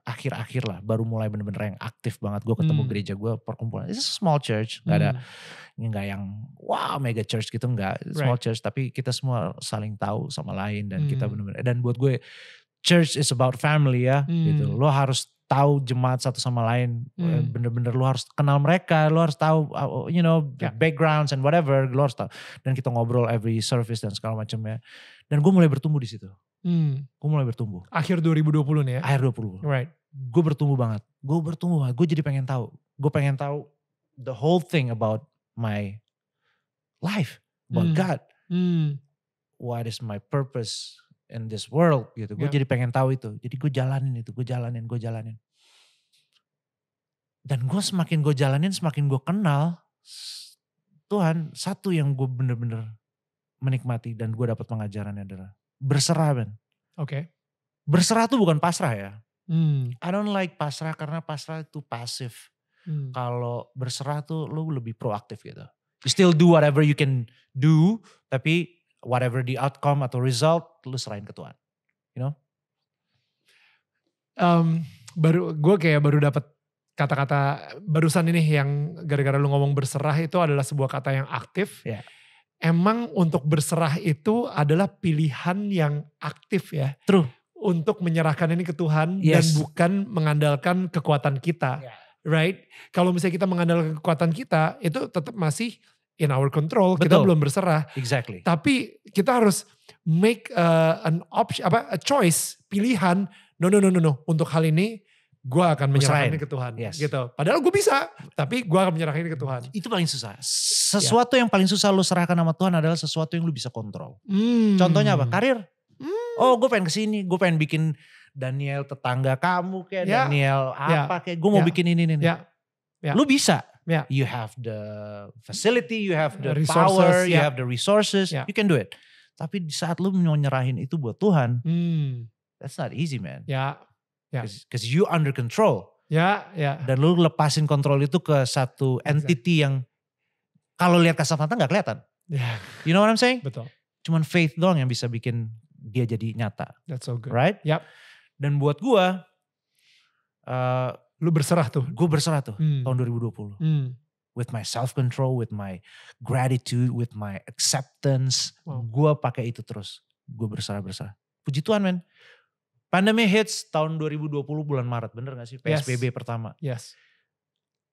akhir-akhir lah baru mulai bener-bener yang aktif banget gue ketemu hmm. gereja gue perkumpulan itu small church gak ada hmm. nggak yang wow mega church gitu nggak small right. church tapi kita semua saling tahu sama lain dan hmm. kita bener-bener dan buat gue church is about family ya gitu. hmm. gitu lo harus tahu jemaat satu sama lain bener eh, hmm. bener-bener lu harus kenal mereka lo harus tahu uh, uh, you know yeah. backgrounds and whatever lo harus tahu dan kita ngobrol every service dan segala macamnya dan gue mulai bertumbuh di situ Hmm. Gue mulai bertumbuh. Akhir 2020 nih ya? Akhir 20. Right. Gue bertumbuh banget. Gue bertumbuh banget. Gue jadi pengen tahu. Gue pengen tahu the whole thing about my life. About hmm. God. Hmm. What is my purpose in this world gitu. Gue yeah. jadi pengen tahu itu. Jadi gue jalanin itu. Gue jalanin, gue jalanin. Dan gue semakin gue jalanin, semakin gue kenal Tuhan. Satu yang gue bener-bener menikmati dan gue dapat pengajaran adalah berserah Ben. Oke. Okay. Berserah tuh bukan pasrah ya. Hmm. I don't like pasrah karena pasrah itu pasif. Hmm. Kalau berserah tuh lu lebih proaktif gitu. You still do whatever you can do, tapi whatever the outcome atau result lu serahin ke Tuhan. You know? Um, baru gue kayak baru dapat kata-kata barusan ini yang gara-gara lu ngomong berserah itu adalah sebuah kata yang aktif. Yeah emang untuk berserah itu adalah pilihan yang aktif ya. True. Untuk menyerahkan ini ke Tuhan yes. dan bukan mengandalkan kekuatan kita. Yeah. Right? Kalau misalnya kita mengandalkan kekuatan kita, itu tetap masih in our control, Betul. kita belum berserah. Exactly. Tapi kita harus make uh, an option apa a choice, pilihan. No no no no no. Untuk hal ini gue akan menyerahkan ini ke Tuhan yes. gitu. Padahal gue bisa, tapi gue akan menyerahkan ini ke Tuhan. Itu paling susah. Sesuatu ya. yang paling susah lo serahkan sama Tuhan adalah sesuatu yang lo bisa kontrol. Hmm. Contohnya apa? Karir. Hmm. Oh, gue pengen kesini, gue pengen bikin Daniel tetangga kamu kayak yeah. Daniel ya. apa yeah. kayak gue mau yeah. bikin ini nih. Yeah. Yeah. Lu bisa. Yeah. You have the facility, you have the resources, power, yeah. you ya. have the resources, yeah. you can do it. Tapi di saat lu nyerahin itu buat Tuhan, hmm. that's not easy man. Ya, Yeah. Ya. you under control. Ya, yeah, ya. Yeah. Dan lu lepasin kontrol itu ke satu entity exactly. yang kalau lihat kasat mata nggak kelihatan. Yeah. You know what I'm saying? Betul. Cuman faith doang yang bisa bikin dia jadi nyata. That's so good. Right? Yep. Dan buat gua uh, lu berserah tuh. Gue berserah tuh hmm. tahun 2020. Hmm. With my self control, with my gratitude, with my acceptance, wow. gue pakai itu terus. Gue berserah berserah. Puji Tuhan men, Pandemi hits tahun 2020 bulan Maret, bener gak sih? PSBB yes. pertama. Yes.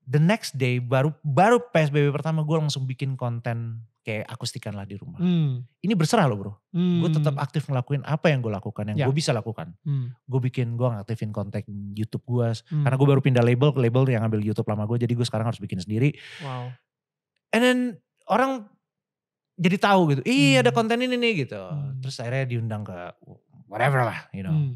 The next day baru baru PSBB pertama gue langsung bikin konten kayak akustikan lah di rumah. Mm. Ini berserah loh bro. Mm. Gue tetap aktif ngelakuin apa yang gue lakukan, yang yeah. gue bisa lakukan. Mm. Gue bikin, gue ngaktifin konten YouTube gue. Mm. Karena gue baru pindah label, ke label yang ambil YouTube lama gue. Jadi gue sekarang harus bikin sendiri. Wow. And then orang jadi tahu gitu. Iya mm. ada hmm. konten ini nih gitu. Mm. Terus akhirnya diundang ke whatever lah, you know. Hmm.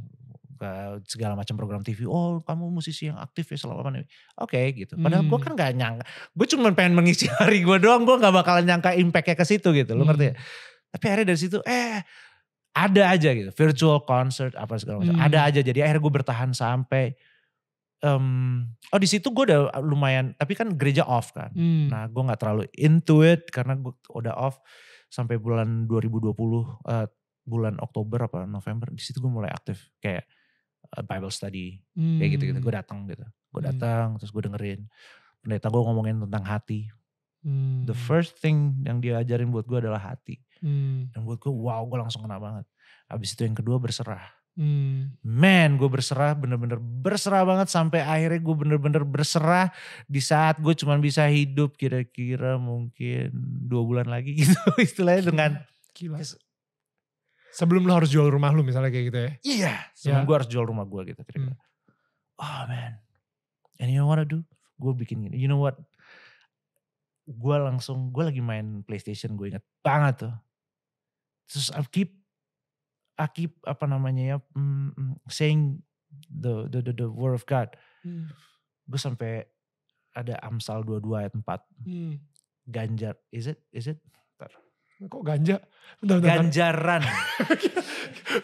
Ke segala macam program TV, oh kamu musisi yang aktif ya selama pandemi. Oke okay, gitu. Padahal hmm. gue kan gak nyangka, gue cuma pengen mengisi hari gue doang, gue gak bakalan nyangka impactnya ke situ gitu, lo ngerti ya? Hmm. Tapi akhirnya dari situ, eh ada aja gitu, virtual concert apa segala macam, hmm. ada aja. Jadi akhirnya gue bertahan sampai um, oh di situ gue udah lumayan tapi kan gereja off kan hmm. nah gue gak terlalu into it karena gue udah off sampai bulan 2020 uh, bulan Oktober apa November di situ gue mulai aktif kayak eh, Bible study hmm. kayak gitu gitu gue datang gitu gue hmm. datang hmm. terus gue dengerin pendeta gue ngomongin tentang hati hmm. the first thing yang dia ajarin buat gue adalah hati hmm. dan buat gue wow gue langsung kena banget abis itu yang kedua berserah Hmm. Man, gue berserah, bener-bener berserah banget sampai akhirnya gue bener-bener berserah di saat gue cuma bisa hidup kira-kira mungkin dua bulan lagi gitu istilahnya dengan Sebelum lu harus jual rumah lu misalnya kayak gitu ya? Iya, yeah, sebelum yeah. gue harus jual rumah gue gitu. Kira -kira. Hmm. Oh man, and you know what I do? Gue bikin gini, you know what? Gue langsung, gue lagi main Playstation, gue inget banget tuh. Terus I keep, I keep apa namanya ya, mm, mm saying the, the, the, the word of God. Hmm. Gue sampai ada Amsal 22 ayat 4. Hmm. Ganjar, is it, is it? kok ganja? Bentar, bentar, Ganjaran.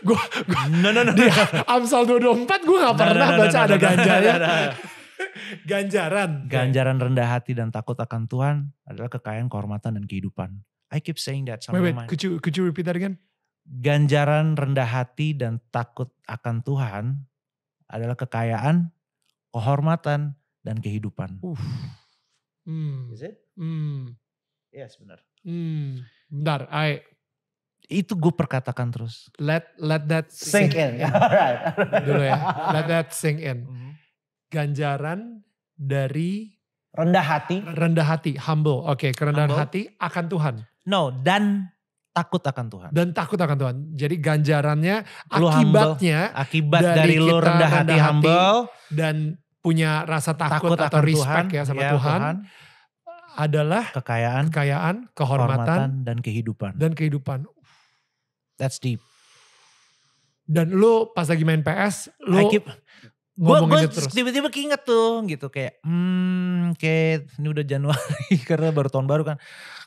gue gue no, no, no, di Amsal 224 gue gak pernah no, no, baca no, no, ada ganja ya. No, no, no. Ganjaran. Ganjaran rendah hati dan takut akan Tuhan adalah kekayaan, kehormatan dan kehidupan. I keep saying that sama wait, wait, could you could you repeat that again? Ganjaran rendah hati dan takut akan Tuhan adalah kekayaan, kehormatan dan kehidupan. Uh. Hmm. Is it? Hmm. Yes, benar. Hmm. Bentar, I... Itu gue perkatakan terus. Let let that sink, sink in. in. Alright. Dulu ya. Let that sink in. Mm -hmm. Ganjaran dari rendah hati. Rendah hati, humble. Oke, okay, kerendahan humble. hati akan Tuhan. No, dan takut akan Tuhan. Dan takut akan Tuhan. Jadi ganjarannya lu akibatnya humble. akibat dari, dari lu rendah hati, rendah hati humble dan punya rasa takut, takut atau respect Tuhan, ya sama ya, Tuhan. Tuhan adalah kekayaan, kekayaan, kehormatan, kehormatan dan kehidupan. Dan kehidupan. That's deep. Dan lu pas lagi main PS, lu keep, ngomongin gua, gua itu terus. tiba-tiba keinget tuh gitu kayak, hmm kayak ini udah Januari karena baru tahun baru kan.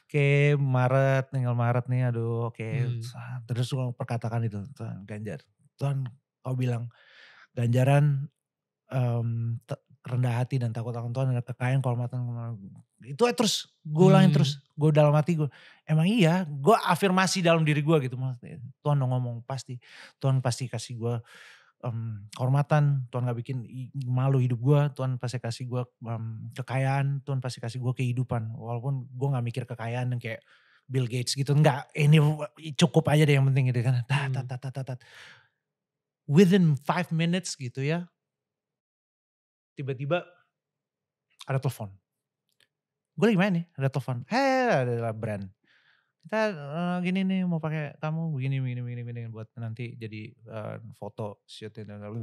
Oke Maret, tinggal Maret nih aduh oke. Okay. Hmm. Terus gue perkatakan itu, Tuhan Ganjar. Tuhan kau bilang Ganjaran um, rendah hati dan takut akan Tuhan ada kekayaan kehormatan itu eh, terus gue ulangin hmm. terus gue dalam hati gue emang iya gue afirmasi dalam diri gue gitu maksudnya Tuhan udah ngomong pasti Tuhan pasti kasih gue um, mmm, kehormatan Tuhan gak bikin malu hidup gue Tuhan pasti kasih gue um, mmm, kekayaan Tuhan pasti kasih gue kehidupan walaupun gue gak mikir kekayaan yang kayak Bill Gates gitu enggak ini cukup aja deh yang penting gitu kan tat tat hmm. tat tat within five minutes gitu ya tiba-tiba ada telepon gue lagi main nih ada telepon Hei, ada brand kita uh, gini nih mau pakai kamu begini begini begini begini buat nanti jadi uh, foto shooting dan lain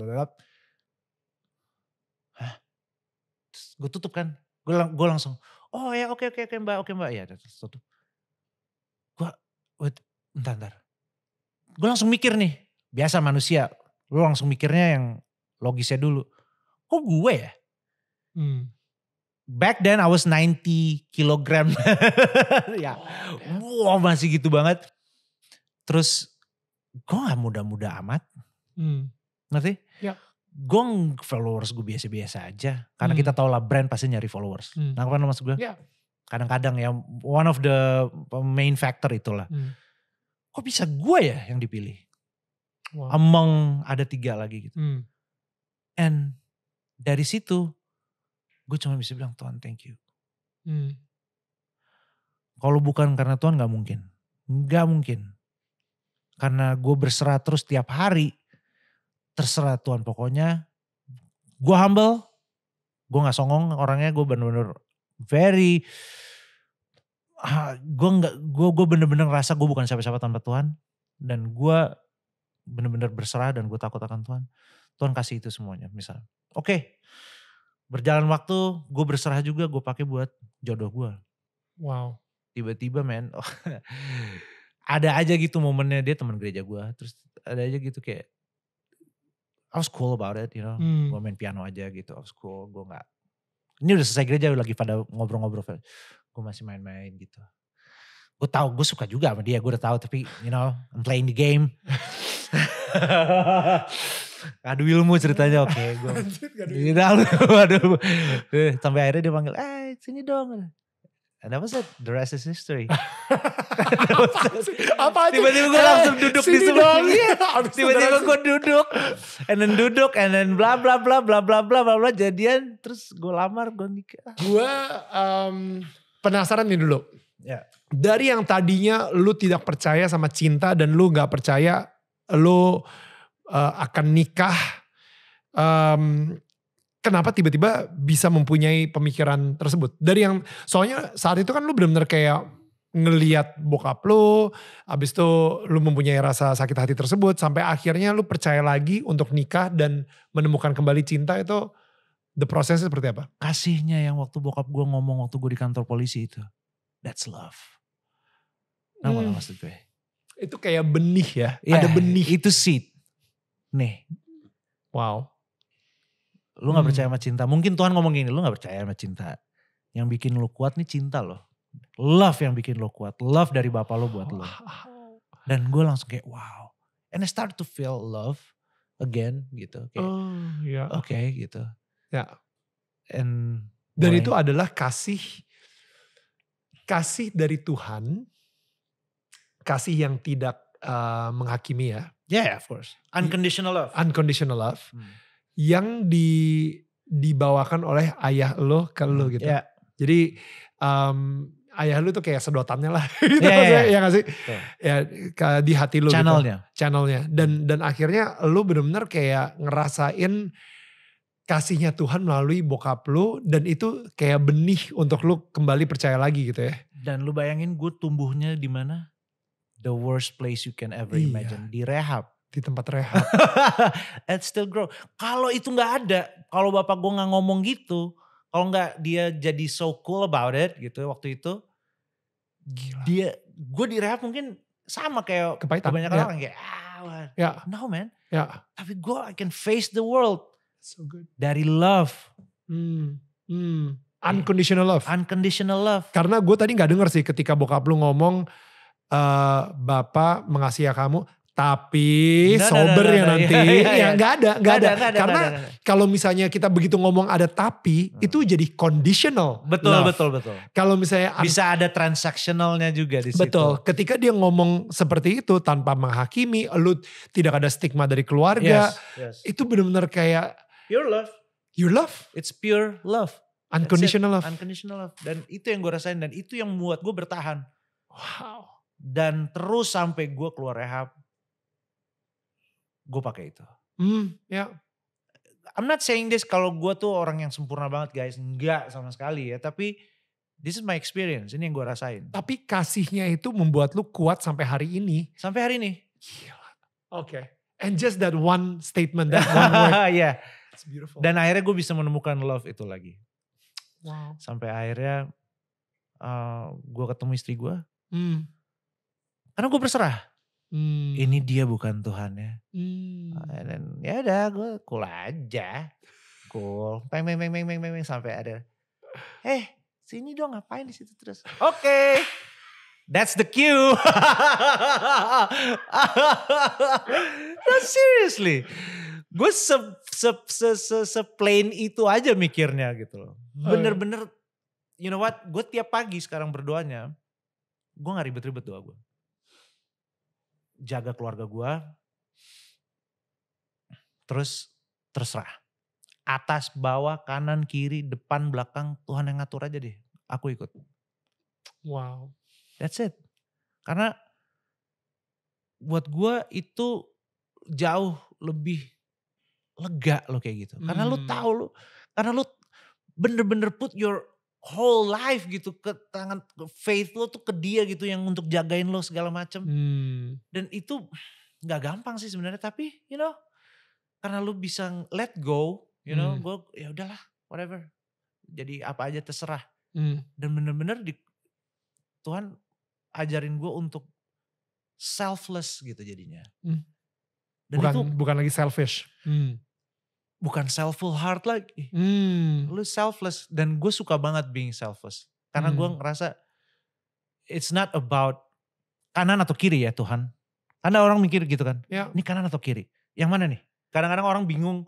gue tutup kan gue lang langsung oh ya oke okay, oke okay, oke okay, mbak oke mbak ya terus tutup gue wait ntar ntar gue langsung mikir nih biasa manusia lu langsung mikirnya yang logisnya dulu kok gue ya? Hmm. Back then I was 90 kilogram. ya, wow masih gitu banget. Terus gue gak muda-muda amat. Hmm. Ngerti? Ya. Gue followers gue biasa-biasa aja. Karena hmm. kita tau lah brand pasti nyari followers. Hmm. Nah apa nama gue? Ya. Kadang-kadang ya one of the uh, main factor itulah. Hmm. Kok bisa gue ya yang dipilih? Wow. Among ada tiga lagi gitu. Hmm. And dari situ gue cuma bisa bilang Tuhan thank you. Hmm. Kalau bukan karena Tuhan gak mungkin. Gak mungkin. Karena gue berserah terus tiap hari. Terserah Tuhan pokoknya. Gue humble. Gue gak songong orangnya. Gue bener-bener very. Uh, gue nggak gue gue bener-bener rasa gue bukan siapa-siapa tanpa Tuhan dan gue bener-bener berserah dan gue takut akan Tuhan Tuhan kasih itu semuanya misalnya Oke, okay. berjalan waktu gue berserah juga gue pakai buat jodoh gue. Wow. Tiba-tiba men, ada aja gitu momennya dia teman gereja gue. Terus ada aja gitu kayak, I was cool about it, you know. Hmm. Gue main piano aja gitu, I was cool. Gue gak, ini udah selesai gereja lagi pada ngobrol-ngobrol. Gue masih main-main gitu. Gue tau, gue suka juga sama dia, gue udah tau. tapi you know, I'm playing the game. Aduh ilmu ceritanya oke. gue gua. Tidak lu, aduh. Sampai akhirnya dia panggil, eh sini dong. And that was it, the rest is history. apa aja? Tiba-tiba gue eh, langsung duduk di sebelah Tiba-tiba gue duduk. And then duduk. And then bla bla bla bla bla bla bla bla. Jadian. Terus gue lamar, gue nikah. Gue um, penasaran nih dulu. Ya. Dari yang tadinya lu tidak percaya sama cinta. Dan lu gak percaya lu uh, akan nikah, um, kenapa tiba-tiba bisa mempunyai pemikiran tersebut? Dari yang soalnya saat itu kan lu benar-benar kayak ngeliat bokap lu, abis itu lu mempunyai rasa sakit hati tersebut, sampai akhirnya lu percaya lagi untuk nikah dan menemukan kembali cinta itu, the prosesnya seperti apa? Kasihnya yang waktu bokap gue ngomong waktu gue di kantor polisi itu, that's love. Nama hmm. maksud gue. Itu kayak benih ya, yeah, ada benih. Itu seed nih. Wow. Lu gak hmm. percaya sama cinta. Mungkin Tuhan ngomong gini, lu gak percaya sama cinta. Yang bikin lu kuat nih cinta loh. Love yang bikin lu kuat. Love dari Bapak lu buat lu. Dan gue langsung kayak wow. And I start to feel love again gitu. oh, yeah. Oke okay, gitu. Ya. Yeah. And dan boy. itu adalah kasih kasih dari Tuhan, kasih yang tidak uh, menghakimi ya, yeah, of course unconditional love unconditional love hmm. yang di dibawakan oleh ayah lo ke hmm, lo gitu yeah. jadi um, ayah lo tuh kayak sedotannya lah gitu yeah, yeah. ya gak sih? Tuh. Ya di hati lo. Gitu. channelnya. Gitu. Channelnya. Dan dan akhirnya lo bener-bener kayak ngerasain kasihnya Tuhan melalui bokap lo dan itu kayak benih untuk lo kembali percaya lagi gitu ya. Dan lu bayangin gue tumbuhnya di mana? the worst place you can ever iya. imagine di rehab di tempat rehab and still grow kalau itu nggak ada kalau bapak gue nggak ngomong gitu kalau nggak dia jadi so cool about it gitu waktu itu Gila. dia gue di rehab mungkin sama kayak Kepaitan. kebanyakan yeah. orang kayak ah what? yeah. Ya. no man yeah. tapi gue I can face the world so good dari love hmm. Hmm. Iya. unconditional love unconditional love karena gue tadi nggak denger sih ketika bokap lu ngomong Eh, bapak mengasihi kamu tapi nah, sober nah, nah, ya nanti iya, iya, ya, ya, ya. ya nggak ada nggak ada. karena kalau misalnya kita begitu ngomong ada tapi hmm. itu jadi conditional betul love. betul betul kalau misalnya bisa ada transaksionalnya juga di betul. situ ketika dia ngomong seperti itu tanpa menghakimi lu tidak ada stigma dari keluarga yes, yes. itu benar-benar kayak pure love you love it's pure love unconditional love unconditional love dan itu yang gue rasain dan itu yang membuat gue bertahan wow dan terus sampai gue keluar rehab gue pakai itu hmm ya yeah. I'm not saying this kalau gue tuh orang yang sempurna banget guys enggak sama sekali ya tapi this is my experience ini yang gue rasain tapi kasihnya itu membuat lu kuat sampai hari ini sampai hari ini gila oke okay. and just that one statement that one word yeah. It's beautiful. dan akhirnya gue bisa menemukan love itu lagi wow. sampai akhirnya uh, eh, gue ketemu istri gue hmm karena gue berserah. Hmm. Ini dia bukan Tuhannya. Hmm. Ah, dan ya udah gue cool aja. Cool. Peng peng peng peng peng peng sampai ada. Eh, sini dong ngapain di situ terus? Oke. Okay. That's the cue. no, nah, seriously. Gue se, se, se, se, se plain itu aja mikirnya gitu loh. Oh, iya. Bener-bener, you know what, gue tiap pagi sekarang berdoanya, gue gak ribet-ribet doa gue jaga keluarga gue. Terus terserah. Atas, bawah, kanan, kiri, depan, belakang, Tuhan yang ngatur aja deh. Aku ikut. Wow. That's it. Karena buat gue itu jauh lebih lega lo kayak gitu. Karena hmm. lo tahu lo, karena lo bener-bener put your whole life gitu ke tangan ke faith lo tuh ke dia gitu yang untuk jagain lo segala macem hmm. dan itu nggak gampang sih sebenarnya tapi you know karena lo bisa let go you know hmm. gue ya udahlah whatever jadi apa aja terserah hmm. dan bener-bener di Tuhan ajarin gue untuk selfless gitu jadinya hmm. dan bukan itu, bukan lagi selfish hmm bukan selfful heart lagi. Hmm. Lu selfless dan gue suka banget being selfless. Karena hmm. gue ngerasa it's not about kanan atau kiri ya Tuhan. Karena orang mikir gitu kan. Ya. Ini kanan atau kiri? Yang mana nih? Kadang-kadang orang bingung.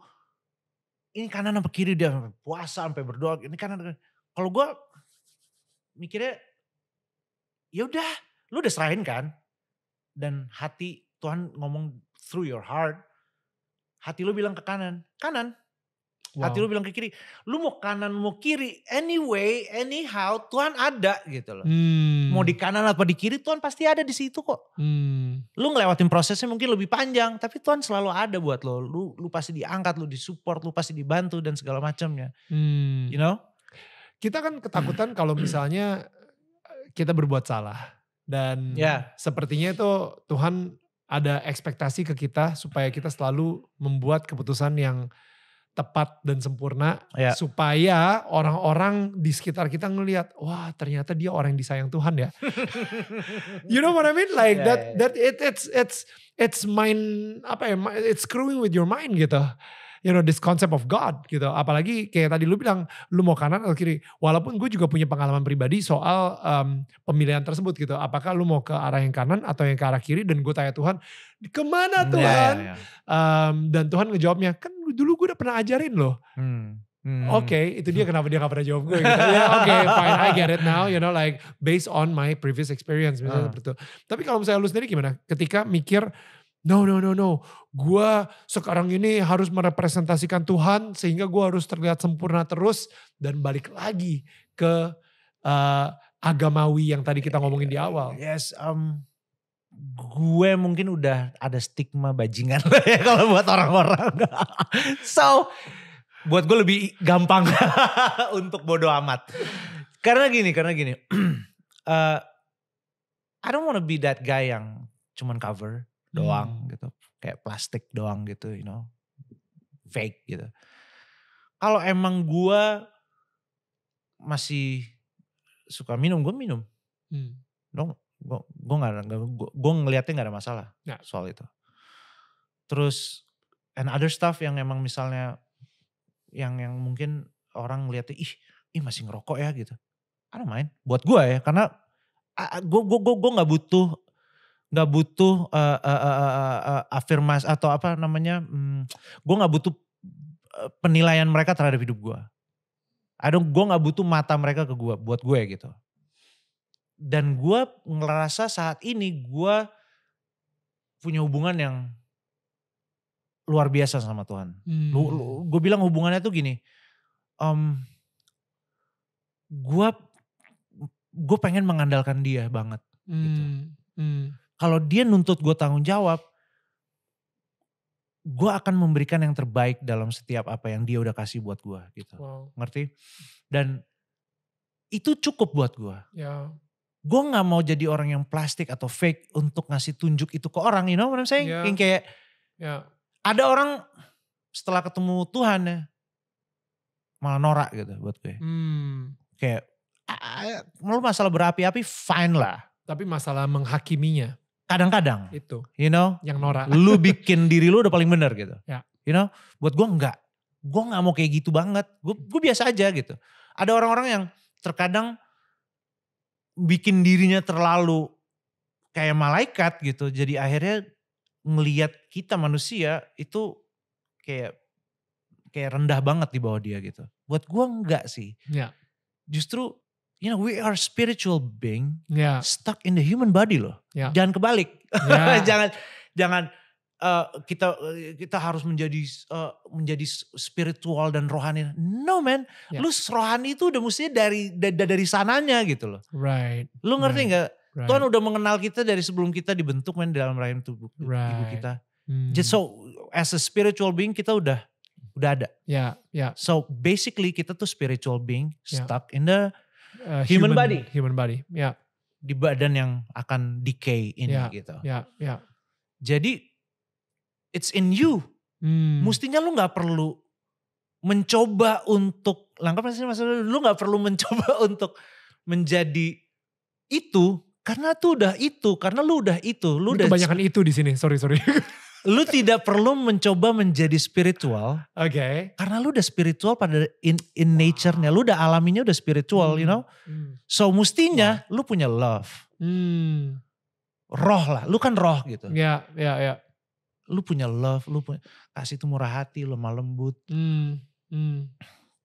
Ini kanan apa kiri dia puasa sampai berdoa. Ini kanan. Kalau gue mikirnya ya udah lu udah serahin kan dan hati Tuhan ngomong through your heart hati lu bilang ke kanan, kanan. Wow. Hati lu bilang ke kiri. Lu mau kanan mau kiri, anyway, anyhow Tuhan ada gitu loh. Hmm. Mau di kanan apa di kiri Tuhan pasti ada di situ kok. Hmm. Lu ngelewatin prosesnya mungkin lebih panjang, tapi Tuhan selalu ada buat lo. Lu lu pasti diangkat, lu disupport, lu pasti dibantu dan segala macamnya. Hmm. You know? Kita kan ketakutan kalau misalnya eh, kita berbuat salah dan yeah. sepertinya itu Tuhan ada ekspektasi ke kita supaya kita selalu membuat keputusan yang tepat dan sempurna ya. supaya orang-orang di sekitar kita ngelihat wah ternyata dia orang yang disayang Tuhan ya you know what I mean like yeah, that yeah. Ya. that it it's it's it's mind apa ya it's screwing with your mind gitu you know this concept of God gitu. Apalagi kayak tadi lu bilang lu mau kanan atau kiri. Walaupun gue juga punya pengalaman pribadi soal um, pemilihan tersebut gitu. Apakah lu mau ke arah yang kanan atau yang ke arah kiri dan gue tanya Tuhan kemana hmm, ya, ya, Tuhan? Yeah, yeah, yeah. Um, mmm, dan Tuhan ngejawabnya kan dulu gue udah pernah ajarin loh. Hmm. Hmm. Oke, okay, itu dia kenapa dia gak pernah jawab gue. Gitu. yeah, Oke, okay, fine, I get it now. You know, like based on my previous experience misalnya uh. seperti itu. Tapi kalau misalnya lu sendiri gimana? Ketika mikir No, no, no, no. Gue sekarang ini harus merepresentasikan Tuhan sehingga gue harus terlihat sempurna terus dan balik lagi ke uh, agamawi yang tadi kita ngomongin di awal. Yes, um, gue mungkin udah ada stigma bajingan lah ya kalau buat orang-orang. so, buat gue lebih gampang untuk bodoh amat. Karena gini, karena gini. uh, I don't wanna be that guy yang cuman cover Hmm. doang hmm. gitu kayak plastik doang gitu you know fake gitu kalau emang gue masih suka minum gue minum hmm. dong gue gue gak, gue ngelihatnya nggak ada masalah yeah. soal itu terus and other stuff yang emang misalnya yang yang mungkin orang ngeliatnya ih ih masih ngerokok ya gitu I main buat gue ya karena gue gue gue gue nggak butuh nggak butuh uh, eh, uh, eh, uh, eh, uh, afirmasi atau apa namanya hmm, gue nggak butuh penilaian mereka terhadap hidup gue ada gue nggak butuh mata mereka ke gue buat gue gitu dan gue ngerasa saat ini gue punya hubungan yang luar biasa sama Tuhan hmm. gue bilang hubungannya tuh gini um, gue gue pengen mengandalkan dia banget hmm. gitu hmm. hmm. Kalau dia nuntut gue tanggung jawab, gue akan memberikan yang terbaik dalam setiap apa yang dia udah kasih buat gue gitu. Wow. Ngerti? Dan itu cukup buat gue. Ya. Gue gak mau jadi orang yang plastik atau fake untuk ngasih tunjuk itu ke orang. You know what I'm saying? Ya. Yang kayak ya. ada orang setelah ketemu Tuhan ya malah norak gitu buat gue. Hmm. Kayak ah, ah, lu masalah berapi-api fine lah. Tapi masalah menghakiminya kadang-kadang itu you know yang Nora lu bikin diri lu udah paling benar gitu ya. you know buat gue enggak gue nggak mau kayak gitu banget gue gue biasa aja gitu ada orang-orang yang terkadang bikin dirinya terlalu kayak malaikat gitu jadi akhirnya ngelihat kita manusia itu kayak kayak rendah banget di bawah dia gitu buat gue enggak sih ya. justru you know we are spiritual being yeah. stuck in the human body loh. Yeah. Jangan kebalik. Yeah. jangan jangan uh, kita eh, kita harus menjadi uh, menjadi spiritual dan rohani. No man, yeah. lu rohani itu udah mesti dari da, dari sananya gitu loh. Right. Lu ngerti nggak? Right. Right. Tuhan udah mengenal kita dari sebelum kita dibentuk men dalam rahim tubuh right. ibu kita. Hmm. Just so as a spiritual being kita udah udah ada. Ya, yeah, ya. Yeah. So basically kita tuh spiritual being stuck yeah. in the uh, human, human body. Human body, ya. Yeah. Di badan yang akan decay ini yeah, gitu. Ya, yeah, ya. Yeah. Jadi it's in you. Hmm. Mestinya lu gak perlu mencoba untuk langkah sih maksudnya lu gak perlu mencoba untuk menjadi itu karena tuh udah itu, karena lu udah itu, lu udah kebanyakan itu di sini. Sorry, sorry. lu tidak perlu mencoba menjadi spiritual. Oke. Okay. Karena lu udah spiritual pada in in wow. nature-nya, lu udah alaminya udah spiritual, hmm. you know. Hmm. So mustinya wow. lu punya love. Hmm. Roh lah, lu kan roh gitu. Iya, yeah, iya, yeah, iya. Yeah. Lu punya love, lu punya kasih itu murah hati, lemah lembut. Hmm. Hmm.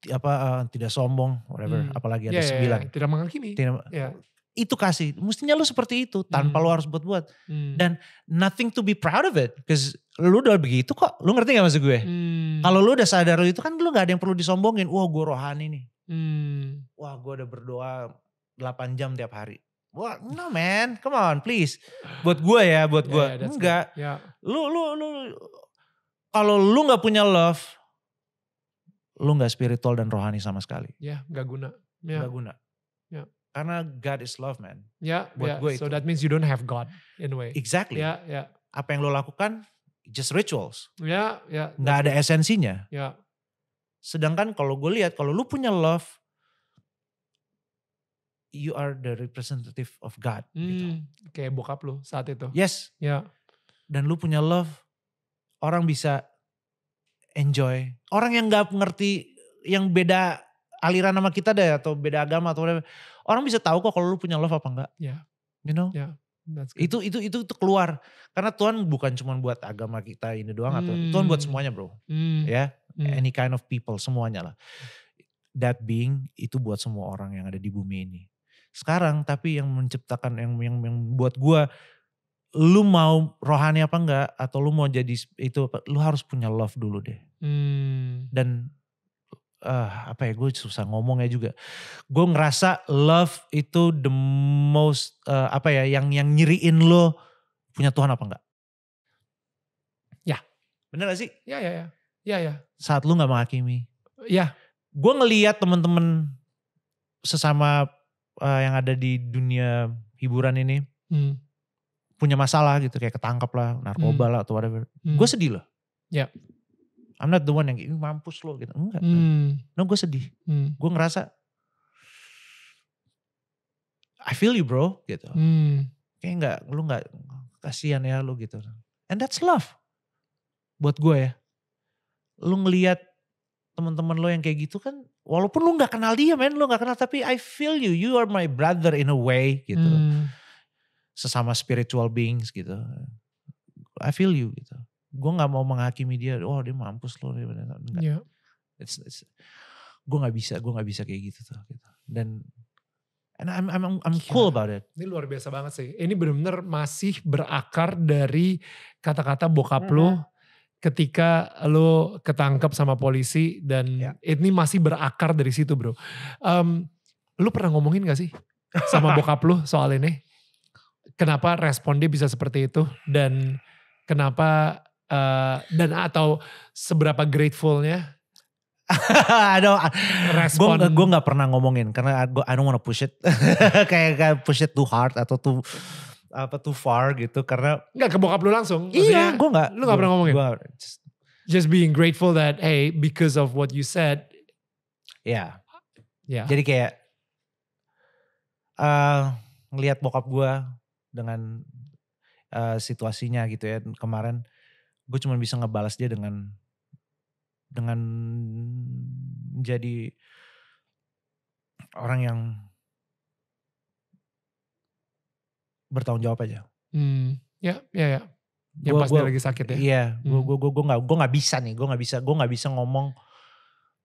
Apa uh, tidak sombong, whatever, hmm. apalagi ya, ada yeah, ya. sembilan. Yeah, yeah. Tidak menghakimi. Tidak, yeah itu kasih mestinya lu seperti itu tanpa hmm. lu harus buat-buat hmm. dan nothing to be proud of it because lu udah begitu kok lu ngerti gak maksud gue hmm. kalau lu udah sadar lu itu kan lu gak ada yang perlu disombongin wah gue rohani nih hmm. wah gue udah berdoa 8 jam tiap hari wah no man come on please buat gue ya buat gue yeah, yeah, enggak yeah. lu lu lu kalau lu gak punya love lu gak spiritual dan rohani sama sekali ya yeah, nggak guna yeah. gak guna karena God is love, man. Ya, yeah, buat yeah. so itu. So that means you don't have God in a way. Exactly. Ya, yeah, ya. Yeah. Apa yang lo lakukan just rituals. Ya, ya. Nggak ada esensinya. Ya. Sedangkan kalau gue lihat kalau lu punya love you are the representative of God hmm, gitu. Kayak bokap lu saat itu. Yes. Ya. Dan lu punya love orang bisa enjoy. Orang yang gak ngerti yang beda aliran nama kita deh atau beda agama atau whatever. Orang bisa tahu kok kalau lu punya love apa enggak. Yeah. You know? Yeah. itu itu itu itu keluar karena Tuhan bukan cuma buat agama kita ini doang hmm. atau Tuhan buat hmm. semuanya bro hmm. ya yeah? hmm. any kind of people semuanya lah that being itu buat semua orang yang ada di bumi ini sekarang tapi yang menciptakan yang yang, yang buat gua lu mau rohani apa enggak atau lu mau jadi itu lu harus punya love dulu deh hmm. dan uh, apa ya gue susah ngomongnya juga gue ngerasa love itu the most uh, apa ya yang yang nyiriin lo punya Tuhan apa enggak ya bener gak sih ya ya ya ya ya saat lu nggak menghakimi ya gue ngeliat temen-temen sesama uh, yang ada di dunia hiburan ini hmm. punya masalah gitu kayak ketangkap lah narkoba hmm. lah atau whatever hmm. gue sedih loh ya I'm not the one yang kayak mampus lo gitu. Enggak. Hmm. No gue sedih. Hmm. Gue ngerasa I feel you bro gitu. Hmm. Kayak enggak lu enggak kasihan ya lu gitu. And that's love. Buat gue ya. Lu ngeliat teman-teman lo yang kayak gitu kan walaupun lu nggak kenal dia men lu nggak kenal tapi I feel you you are my brother in a way gitu hmm. sesama spiritual beings gitu I feel you gitu gue nggak mau menghakimi dia oh dia mampus loh dia enggak yeah. it's, it's, gue nggak bisa gue nggak bisa kayak gitu tuh gitu dan and I'm I'm I'm cool yeah. about it ini luar biasa banget sih ini benar-benar masih berakar dari kata-kata bokap mm -hmm. lo ketika lo ketangkep sama polisi dan yeah. ini masih berakar dari situ bro um, lu pernah ngomongin gak sih sama bokap lo soal ini kenapa respon dia bisa seperti itu dan kenapa uh, dan atau seberapa gratefulnya gue ah, gue nggak pernah ngomongin karena gue I don't wanna push it kayak kayak push it too hard atau too apa too far gitu karena nggak ke bokap lu langsung iya gue nggak lu nggak pernah ngomongin gua, just, just being grateful that hey because of what you said ya yeah. yeah. jadi kayak uh, ngelihat bokap gue dengan uh, situasinya gitu ya kemarin gue cuma bisa ngebalas dia dengan dengan jadi orang yang bertanggung jawab aja. Hmm, ya, ya, ya. Yang gua, pas gua, dia lagi sakit ya. Iya, hmm. gue gue gue nggak gue nggak bisa nih, gue nggak bisa gue nggak bisa ngomong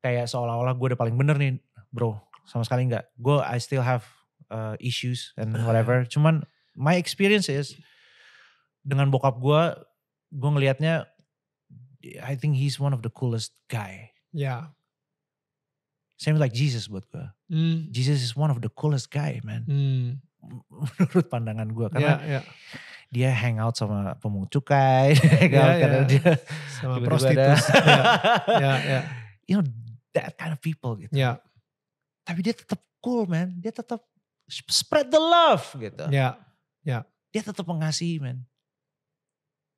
kayak seolah-olah gue udah paling bener nih, bro. Sama sekali nggak. Gue I still have uh, issues and whatever. Cuman my experience is dengan bokap gue gue ngelihatnya I think he's one of the coolest guy. Ya. Yeah. Same like Jesus buat gue. Mm. Jesus is one of the coolest guy man. Mm. Menurut pandangan gue karena yeah, yeah. dia hangout sama pemungut cukai, yeah, kan, ya, ya. karena dia sama prostitusi. yeah, yeah, yeah. You know that kind of people gitu. Yeah. Tapi dia tetap cool man, dia tetap spread the love gitu. Ya, yeah, ya. Yeah. Dia tetap mengasihi man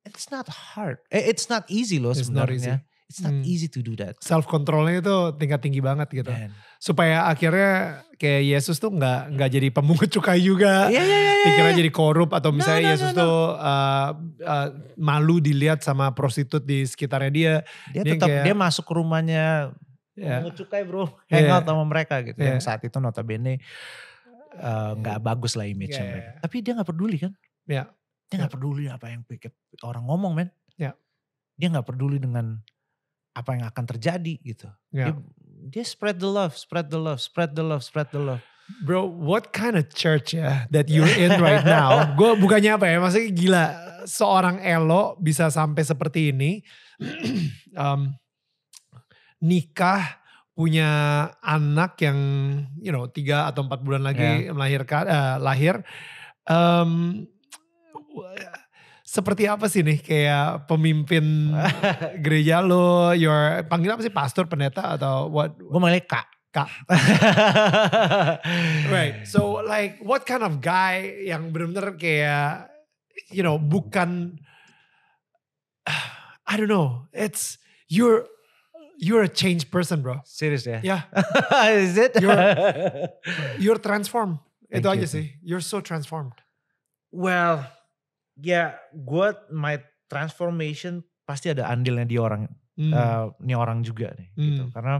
it's not hard. Eh, it's not easy loh sebenarnya. It's not hmm. easy to do that. Self controlnya itu tingkat tinggi banget gitu. Man. Supaya akhirnya kayak Yesus tuh nggak nggak jadi pemungut cukai juga. Yeah, yeah, yeah, yeah. Pikirnya iya. jadi korup atau misalnya no, no, Yesus no, no. tuh uh, uh, malu dilihat sama prostitut di sekitarnya dia. Dia, dia tetap kayak, dia masuk ke rumahnya yeah. pemungut cukai bro, iya. hangout yeah. sama mereka gitu. Yeah. Yang iya. saat itu notabene nggak uh, yeah. bagus lah image-nya yeah. mereka. Tapi dia nggak peduli kan. Ya. Dia nggak ya. peduli apa yang piket orang ngomong men. Ya. Dia nggak peduli dengan apa yang akan terjadi gitu. Ya. Dia, dia spread the love, spread the love, spread the love, spread the love. Bro, what kind of church ya that you're in right now? Gue bukannya apa ya, maksudnya gila. Seorang Elo bisa sampai seperti ini. um, nikah, punya anak yang you know tiga atau empat bulan lagi yeah. melahirkan uh, lahir um, Iya. seperti apa sih nih kayak pemimpin gereja lo, your panggil apa sih pastor, pendeta atau what? Gue mau kak. Kak. right. So like what kind of guy yang benar-benar kayak you know bukan I don't know. It's you're you're a changed person, bro. Serius ya? Yeah. Is it? You're you're transformed. Thank Itu you. aja sih. You're so transformed. Well, ya gue my transformation pasti ada andilnya di orang hmm. uh, eh, nih orang juga nih hmm. gitu karena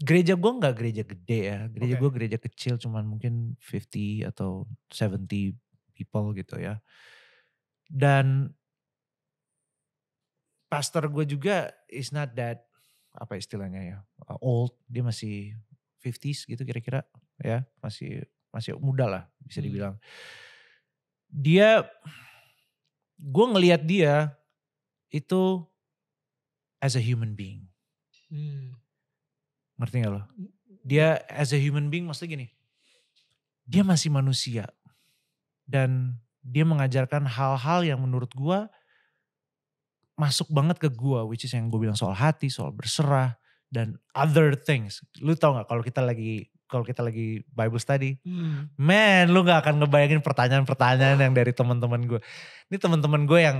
gereja gue nggak gereja gede ya gereja okay. gue gereja kecil cuman mungkin 50 atau 70 people gitu ya dan pastor gue juga is not that apa istilahnya ya old dia masih 50s gitu kira-kira ya masih masih muda lah bisa hmm. dibilang hmm dia gue ngelihat dia itu as a human being. Hmm. Ngerti gak lo? Hmm. Dia as a human being maksudnya gini. Dia masih manusia. Dan dia mengajarkan hal-hal yang menurut gue masuk banget ke gue. Which is yang gue bilang soal hati, soal berserah. Dan other things. Lu tau gak kalau kita lagi kalau kita lagi Bible study, hmm. man lu nggak akan ngebayangin pertanyaan-pertanyaan yang dari teman-teman gue. Ini teman-teman gue yang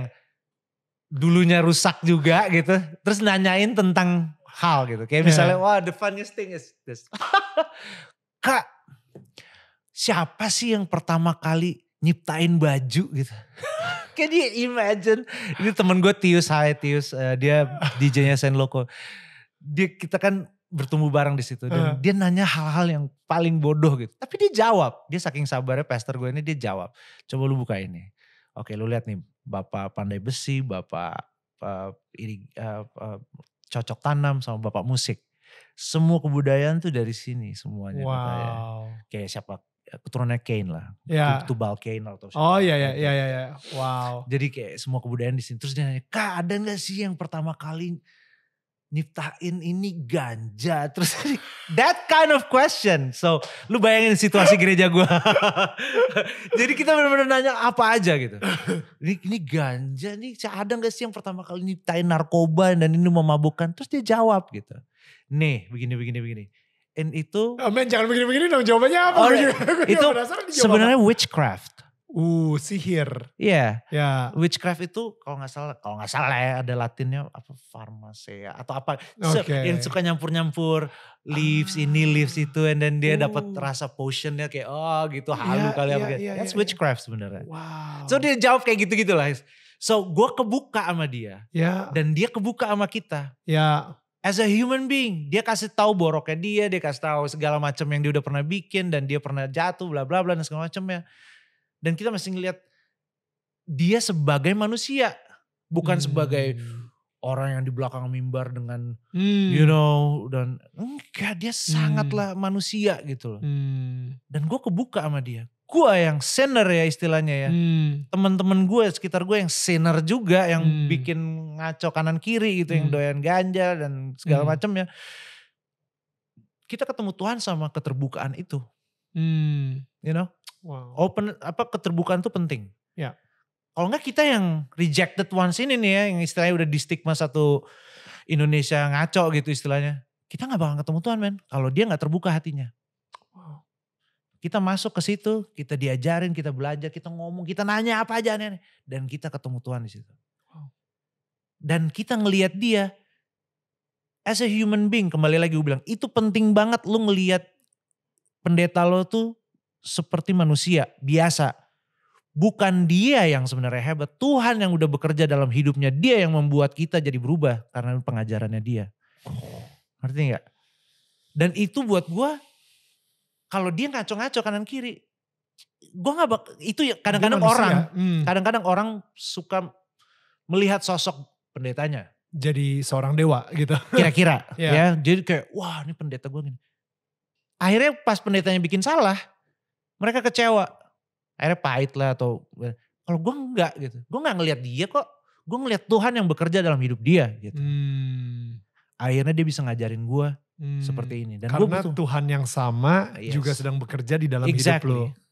dulunya rusak juga gitu, terus nanyain tentang hal gitu. Kayak misalnya, yeah. wah the funniest thing is this. Kak, siapa sih yang pertama kali nyiptain baju gitu? Can you imagine? Ini temen gue Tius, hai Tius, uh, dia DJ-nya Loco. Dia kita kan bertumbuh bareng di situ dan uh. dia nanya hal-hal yang paling bodoh gitu. Tapi dia jawab. Dia saking sabarnya pastor gue ini dia jawab. Coba lu buka ini. Oke, lu lihat nih Bapak pandai besi, Bapak uh, eh, ini uh, eh, uh, eh, cocok tanam sama Bapak musik. Semua kebudayaan tuh dari sini semuanya ya. wow. Kayak siapa keturunannya Kane lah, yeah. Tubal Kane atau siapa. Oh iya iya, gitu. iya iya iya. Wow. Jadi kayak semua kebudayaan di sini. Terus dia nanya, "Kak, ada nggak sih yang pertama kali nyiptain ini ganja terus that kind of question so lu bayangin situasi gereja gue jadi kita benar-benar nanya apa aja gitu ini, ini ganja nih ada gak sih yang pertama kali nyiptain narkoba dan ini memabukkan terus dia jawab gitu nih begini begini begini and itu oh, men jangan begini-begini dong jawabannya apa oh, itu sebenarnya witchcraft Uh, sihir. Iya. Yeah. Yeah. Witchcraft itu kalau nggak salah, kalau nggak salah ya ada Latinnya apa farmasia atau apa okay. yang suka nyampur-nyampur leaves ah. ini leaves itu and then dia dapat oh. rasa potionnya kayak oh gitu iya, halu yeah, kali yeah, apa yeah, iya, That's yeah, iya. witchcraft yeah. sebenarnya. Wow. So dia jawab kayak gitu-gitu lah. So gue kebuka sama dia. Yeah. Dan dia kebuka sama kita. Ya. Yeah. As a human being, dia kasih tahu boroknya dia, dia kasih tahu segala macam yang dia udah pernah bikin dan dia pernah jatuh, bla bla bla dan segala macamnya. ya dan kita masih ngelihat dia sebagai manusia bukan hmm. sebagai orang yang di belakang mimbar dengan hmm. you know dan enggak dia hmm. sangatlah hmm. manusia gitu loh hmm. dan gue kebuka sama dia gue yang sinner ya istilahnya ya hmm. teman-teman gue sekitar gue yang sinner juga yang hmm. bikin ngaco kanan kiri gitu hmm. yang doyan ganja dan segala hmm. macam ya kita ketemu Tuhan sama keterbukaan itu hmm. you know Wow. Open oh, apa keterbukaan itu penting. Ya. Kalau nggak kita yang rejected once ini nih ya, yang istilahnya udah di stigma satu Indonesia ngaco gitu istilahnya. Kita nggak bakal ketemu Tuhan men, kalau dia nggak terbuka hatinya. Kita masuk ke situ, kita diajarin, kita belajar, kita ngomong, kita nanya apa aja nih, dan kita ketemu Tuhan di situ. Dan kita ngelihat dia as a human being, kembali lagi gue bilang, itu penting banget lu ngelihat pendeta lo tuh seperti manusia biasa. Bukan dia yang sebenarnya hebat, Tuhan yang udah bekerja dalam hidupnya, dia yang membuat kita jadi berubah karena pengajarannya dia. Ngerti gak? Dan itu buat gue, kalau dia ngaco-ngaco kanan kiri, gue gak bak itu ya kadang-kadang orang, hmm. kadang-kadang hmm. orang suka melihat sosok pendetanya. Jadi seorang dewa gitu. Kira-kira yeah. ya. Jadi kayak wah ini pendeta gue gini. Akhirnya pas pendetanya bikin salah, mereka kecewa akhirnya pahit lah atau eh, kalau gue enggak gitu gue nggak ngelihat dia kok gue ngelihat Tuhan yang bekerja dalam hidup dia gitu hmm. akhirnya dia bisa ngajarin gue hmm. seperti ini dan karena butuh. Tuhan yang sama ah, yes. juga sedang bekerja di dalam exactly. hidup lo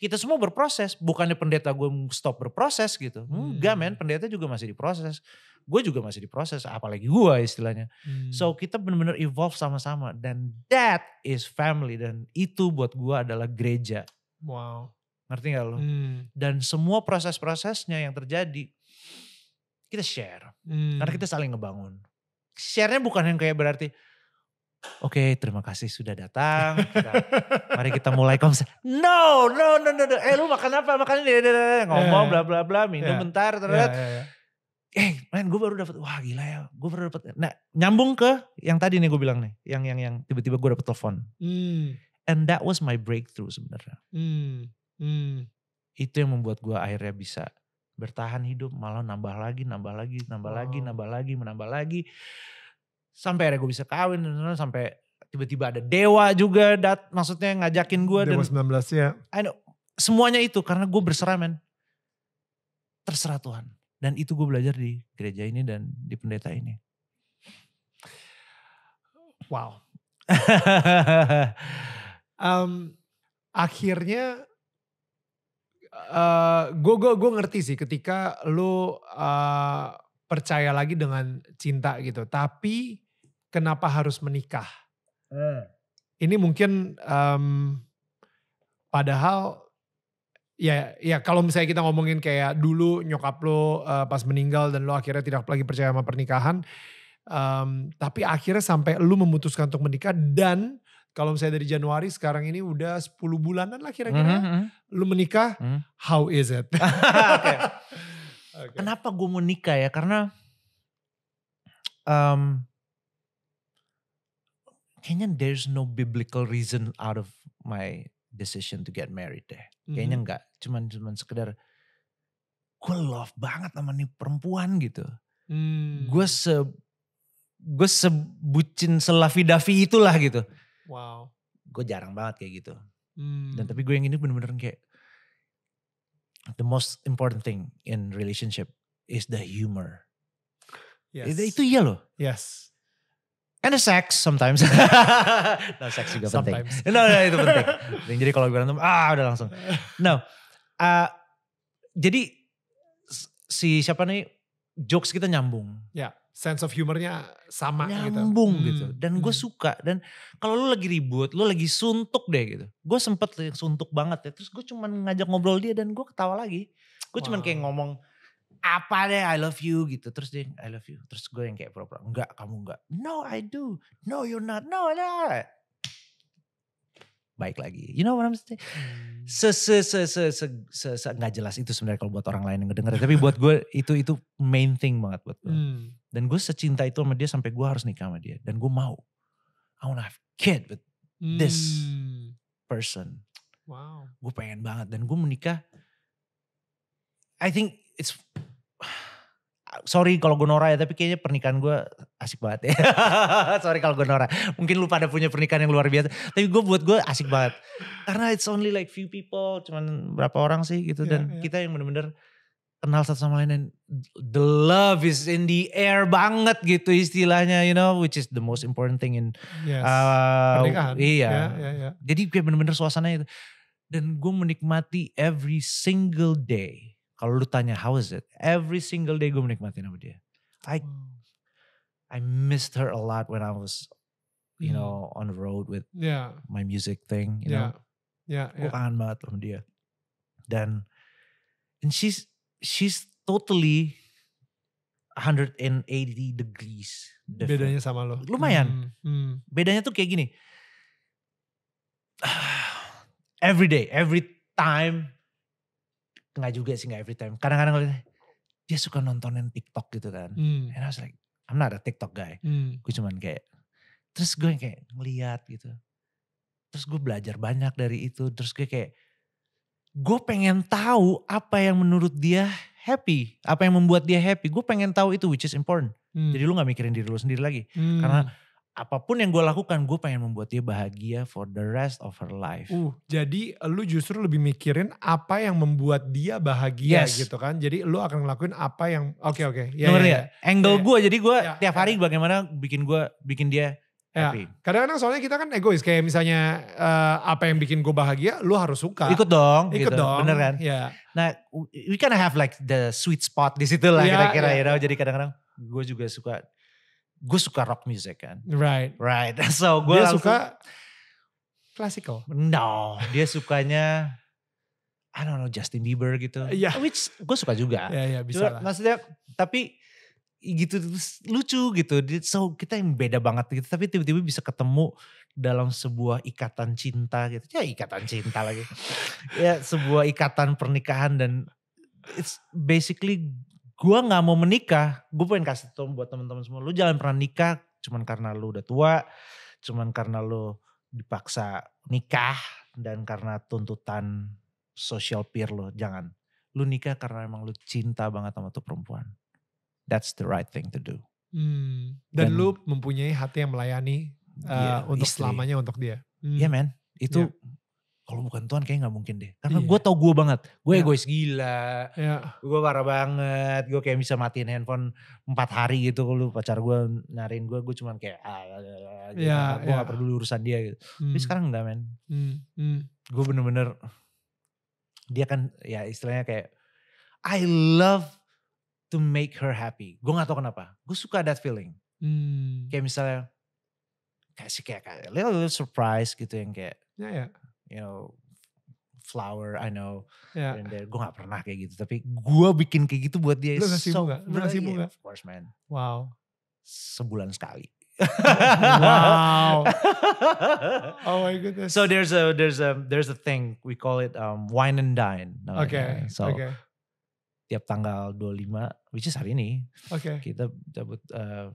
kita semua berproses. Bukannya pendeta gue stop berproses gitu. Enggak hmm. men, pendeta juga masih diproses. Gue juga masih diproses, apalagi gue istilahnya. Hmm. So kita benar-benar evolve sama-sama. Dan that is family. Dan itu buat gue adalah gereja. Wow. Ngerti gak lo? Hmm. Dan semua proses-prosesnya yang terjadi, kita share. Hmm. Karena kita saling ngebangun. Sharenya bukan yang kayak berarti, Oke, okay, terima kasih sudah datang. Kita, mari kita mulai konser. No, no, no, no, no. Eh, lu makan apa? Makan ini, ngomong eh, bla bla bla, minum yeah. bentar, ya, terus. Yeah, yeah, yeah. Eh, man, gue baru dapat. Wah, gila ya. Gue baru dapat. Nah, nyambung ke yang tadi nih gue bilang nih, yang yang yang tiba-tiba gue dapat telepon. Mm. And that was my breakthrough sebenarnya. Mm. Mm. Itu yang membuat gue akhirnya bisa bertahan hidup, malah nambah lagi, nambah lagi, nambah oh. lagi, nambah lagi, menambah lagi. Menambah lagi sampai akhirnya gue bisa kawin sampai tiba-tiba ada dewa juga dat maksudnya ngajakin gue dewa dan, 19 ya I know, semuanya itu karena gue berserah men terserah Tuhan dan itu gue belajar di gereja ini dan di pendeta ini wow um, akhirnya gue uh, gue gue ngerti sih ketika lo uh, eh, percaya lagi dengan cinta gitu. Tapi kenapa harus menikah? Hmm. Ini mungkin um, padahal ya ya kalau misalnya kita ngomongin kayak dulu nyokap lo uh, pas meninggal dan lo akhirnya tidak lagi percaya sama pernikahan. Um, tapi akhirnya sampai lu memutuskan untuk menikah dan kalau misalnya dari Januari sekarang ini udah 10 bulanan lah kira-kira. Mm -hmm. hmm, hmm. Lu menikah, mm. how is it? okay. Okay. Kenapa gue mau nikah ya? Karena um, kayaknya there's no biblical reason out of my decision to get married deh. Kayaknya mm -hmm. enggak, cuman cuman sekedar gue love banget sama nih perempuan gitu. Mm. Gue se gue sebucin selafi dafi itulah gitu. Wow. Gue jarang banget kayak gitu. Mm. Dan tapi gue yang ini bener-bener kayak the most important thing in relationship is the humor. Eh, yes. Itu iya loh. Yes. And the sex sometimes. no, sex juga sometimes. penting. No, no, itu penting. jadi kalau berantem, ah udah langsung. No. Uh, jadi si siapa nih jokes kita nyambung. Ya, sense of humornya sama nyambung gitu. Nyambung hmm, gitu. Dan hmm. gue suka. Dan kalau lu lagi ribut, lu lagi suntuk deh gitu. Gue sempet suntuk banget ya. Terus gue cuman ngajak ngobrol dia dan gue ketawa lagi. Gue wow. cuman kayak ngomong apa deh I love you gitu terus dia I love you terus gue yang kayak pura-pura enggak kamu enggak no I do no you're not no no baik lagi. You know what I'm saying? Hmm. Se se se se se, se, se gak jelas itu sebenarnya kalau buat orang lain yang dengar, Tapi buat gue itu itu main thing banget buat gue. Hmm. Dan gue secinta itu sama dia sampai gue harus nikah sama dia. Dan gue mau. I wanna have kid with hmm. this person. Wow. Gue pengen banget dan gue menikah. I think it's sorry kalau gue Nora ya tapi kayaknya pernikahan gue asik banget ya. sorry kalau gue Nora. Mungkin lu pada punya pernikahan yang luar biasa. Tapi gue buat gue asik banget. Karena it's only like few people. Cuman berapa orang sih gitu. Yeah, dan yeah. kita yang bener-bener kenal satu sama lain. Dan the love is in the air banget gitu istilahnya. You know which is the most important thing in. Yes. Uh, pernikahan. Iya. Yeah, yeah, yeah. Jadi kayak bener-bener suasananya itu. Dan gue menikmati every single day kalau lu tanya how is it, every single day gue menikmati sama dia. I hmm. I missed her a lot when I was you hmm. know on the road with yeah. my music thing, you yeah. know. Yeah, yeah. Gue ya. kangen banget sama dia. Dan and she's she's totally 180 degrees. Different. Bedanya sama lo. Lumayan. Hmm, hmm. Bedanya tuh kayak gini. Every day, every time nggak juga sih nggak every time. Kadang-kadang dia suka nontonin TikTok gitu kan. Hmm. And I was like, I'm not a TikTok guy. Hmm. Gue cuman kayak, terus gue kayak ngeliat gitu. Terus gue belajar banyak dari itu. Terus gue kayak, gue pengen tahu apa yang menurut dia happy, apa yang membuat dia happy. Gue pengen tahu itu which is important. Hmm. Jadi lu nggak mikirin diri lu sendiri lagi. Hmm. Karena apapun yang gue lakukan gue pengen membuat dia bahagia for the rest of her life. Uh, jadi lu justru lebih mikirin apa yang membuat dia bahagia yes. gitu kan. Jadi lu akan ngelakuin apa yang oke oke. Okay. Iya, iya, ya, ya, Angle ya, gue jadi gue ya, tiap iya. hari ya. bagaimana bikin gue bikin dia happy. kadang-kadang soalnya kita kan egois kayak misalnya uh, apa yang bikin gue bahagia, lu harus suka. Ikut dong, ikut gitu. dong. Bener kan? Ya. Nah, we kind have like the sweet spot di situ lah kira-kira, ya, ya. you Jadi kadang-kadang gue juga suka gue suka rock music kan. Right. Right. So gue dia langsung, suka classical. No, dia sukanya I don't know Justin Bieber gitu. Iya. Yeah. Which gue suka juga. Iya, yeah, iya yeah, bisa lah. Maksudnya tapi gitu lucu gitu. So kita yang beda banget gitu. Tapi tiba-tiba bisa ketemu dalam sebuah ikatan cinta gitu. Ya ikatan cinta lagi. ya sebuah ikatan pernikahan dan it's basically gue nggak mau menikah gue pengen kasih tau buat temen-temen semua lu jangan pernah nikah cuman karena lu udah tua cuman karena lu dipaksa nikah dan karena tuntutan social peer lo jangan lu nikah karena emang lu cinta banget sama tuh perempuan that's the right thing to do hmm. dan, dan lu mempunyai hati yang melayani uh, untuk istri. selamanya untuk dia hmm. yeah man itu iya kalau bukan Tuhan kayaknya nggak mungkin deh. Karena yeah. gue tau gue banget, gue yeah. egois gila, yeah. gue parah banget, gue kayak bisa matiin handphone empat hari gitu kalau pacar gue nyariin gue, gue cuman kayak ah, gitu. yeah, gue yeah. gak peduli urusan dia gitu. Hmm. Tapi sekarang enggak men, hmm. hmm. gue bener-bener dia kan ya istilahnya kayak I love to make her happy. Gue gak tau kenapa, gue suka that feeling. Hmm. Kayak misalnya kayak kasih kayak, kayak little, little surprise gitu yang kayak. Yeah, you know flower I know yeah. and there. Gue gak pernah kayak gitu tapi gue bikin kayak gitu buat dia. Lu ngasih so, bunga? Lu ngasih bunga? Iya, of course man. Wow. Sebulan sekali. wow. oh my goodness. So there's a there's a there's a thing we call it um wine and dine. Namanya. Okay. So okay. tiap tanggal 25 which is hari ini. Okay. Kita dapat um,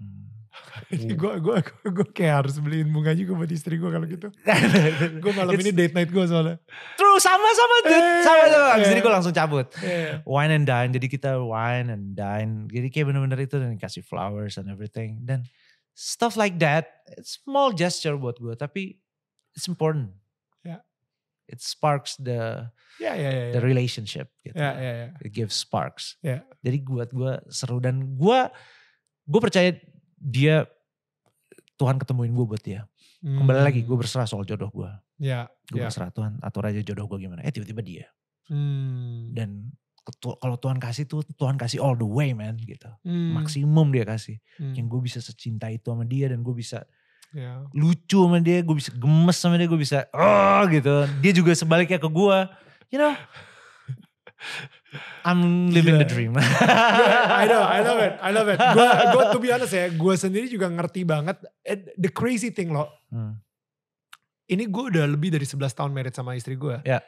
gue gue gue kayak harus beliin bunga juga buat istri gue kalau gitu. gue malam It's, ini date night gue soalnya. True sama sama tuh sama sama. Eh, Abis ini gue eh. langsung cabut. Eh. Wine and dine, jadi kita wine and dine. Jadi kayak bener-bener itu dan kasih flowers and everything. Dan stuff like that, it's small gesture buat gue tapi it's important. Yeah. It sparks the yeah, yeah, yeah, the ya. relationship. Gitu. Yeah, yeah, yeah. It gives sparks. Yeah. Jadi buat gue seru dan gue gue percaya dia Tuhan ketemuin gue buat dia. Hmm. Kembali lagi gue hmm. berserah soal jodoh gue. Ya, gue ya. berserah Tuhan atur aja jodoh gue gimana. Eh tiba-tiba dia. Hmm. Dan kalau Tuhan kasih tuh Tuhan kasih all the way man gitu. Hmm. Maksimum dia kasih. Hmm. Yang gue bisa secinta itu sama dia dan gue bisa ya. lucu sama dia. Gue bisa gemes sama dia. Gue bisa oh gitu. Dia juga sebaliknya ke gue. You know. I'm living yeah. the dream. I know, I love it, I love it. Gua, gue to be honest ya, gue sendiri juga ngerti banget. The crazy thing loh, hmm. ini gue udah lebih dari 11 tahun married sama istri gue. Yeah.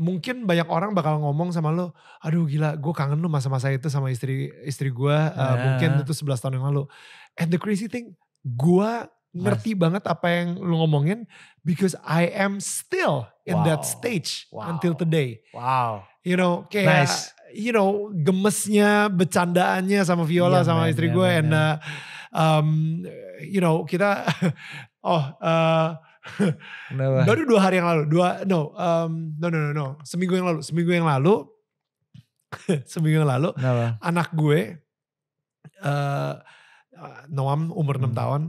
Mungkin banyak orang bakal ngomong sama lo, aduh gila gue kangen lo masa-masa itu sama istri istri gue. Eh, yeah. Uh, mungkin itu 11 tahun yang lalu. And the crazy thing, gue ngerti yes. banget apa yang lo ngomongin because I am still in wow. that stage wow. until today. Wow you know kayak nice. you know gemesnya bercandaannya sama Viola yeah, sama man, istri yeah, gue man, and iya. uh, um, you know kita oh uh, baru dua hari yang lalu dua no um, no no no no seminggu yang lalu seminggu yang lalu seminggu yang lalu Kenapa? anak gue uh, uh Noam umur hmm. 6 tahun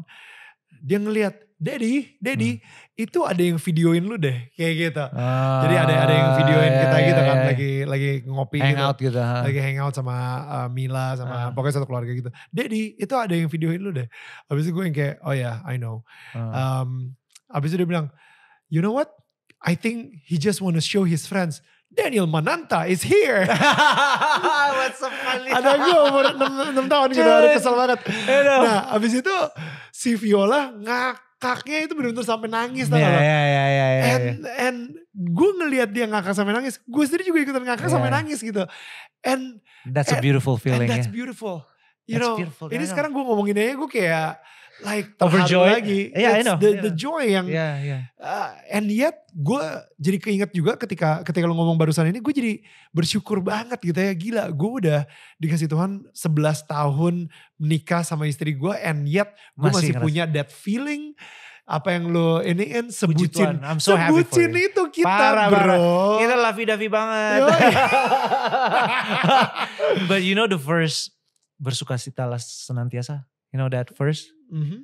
dia ngelihat Daddy Daddy hmm itu ada yang videoin lu deh kayak gitu. Ah, Jadi ada ada yang videoin iya, kita iya, gitu kan iya. lagi lagi ngopi hang gitu. gitu huh? Lagi hangout sama uh, Mila sama uh. pokoknya satu keluarga gitu. Dedi itu ada yang videoin lu deh. Habis itu gue yang kayak oh ya yeah, I know. uh. Ah. Um, habis itu dia bilang you know what? I think he just wanna show his friends Daniel Mananta is here. What's so funny? Ada gue umur 6, 6 tahun gitu, ada kesel banget. Nah, abis itu si Viola ngak ngakaknya itu bener-bener sampai nangis tau yeah, yeah, yeah, yeah, yeah, and and gue ngelihat dia ngakak sampai nangis gue sendiri juga ikutan ngakak yeah. sampai iya. nangis gitu and that's and, a beautiful feeling and that's yeah. beautiful you that's know beautiful, ini sekarang gue ngomongin aja gue kayak like overjoy lagi. Yeah, It's I know. The, yeah. the joy yang yeah, yeah. Uh, and yet gue jadi keinget juga ketika ketika lo ngomong barusan ini gue jadi bersyukur banget gitu ya gila gue udah dikasih Tuhan 11 tahun menikah sama istri gue and yet gue masih, masih punya that feeling apa yang lo ini iniin sebutin so sebutin itu kita parah, bro parah. kita lavi davi banget but you know the first verse bersukacitalah senantiasa you know that first Mm -hmm.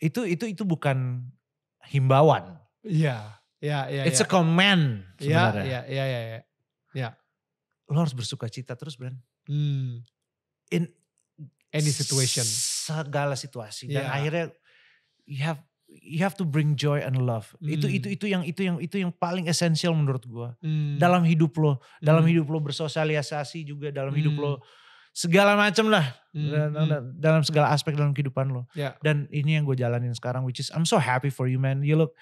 Itu itu itu bukan himbauan. Iya, yeah, ya ya, Yeah, a iya. command iya, sebenarnya. ya ya ya Ya. Lo harus bersuka cita terus, brand. Hmm. In any situation. Segala situasi dan akhirnya you have you have to bring joy and love. Hmm. Itu itu itu yang itu yang itu yang paling esensial menurut gue Hmm. Dalam hidup lo, dalam hmm. hidup lo bersosialisasi juga dalam hmm. hidup lo segala macam lah hmm, hmm, dalam, dalam segala aspek dalam kehidupan lo. Yeah. Dan ini yang gue jalanin sekarang which is I'm so happy for you man. You look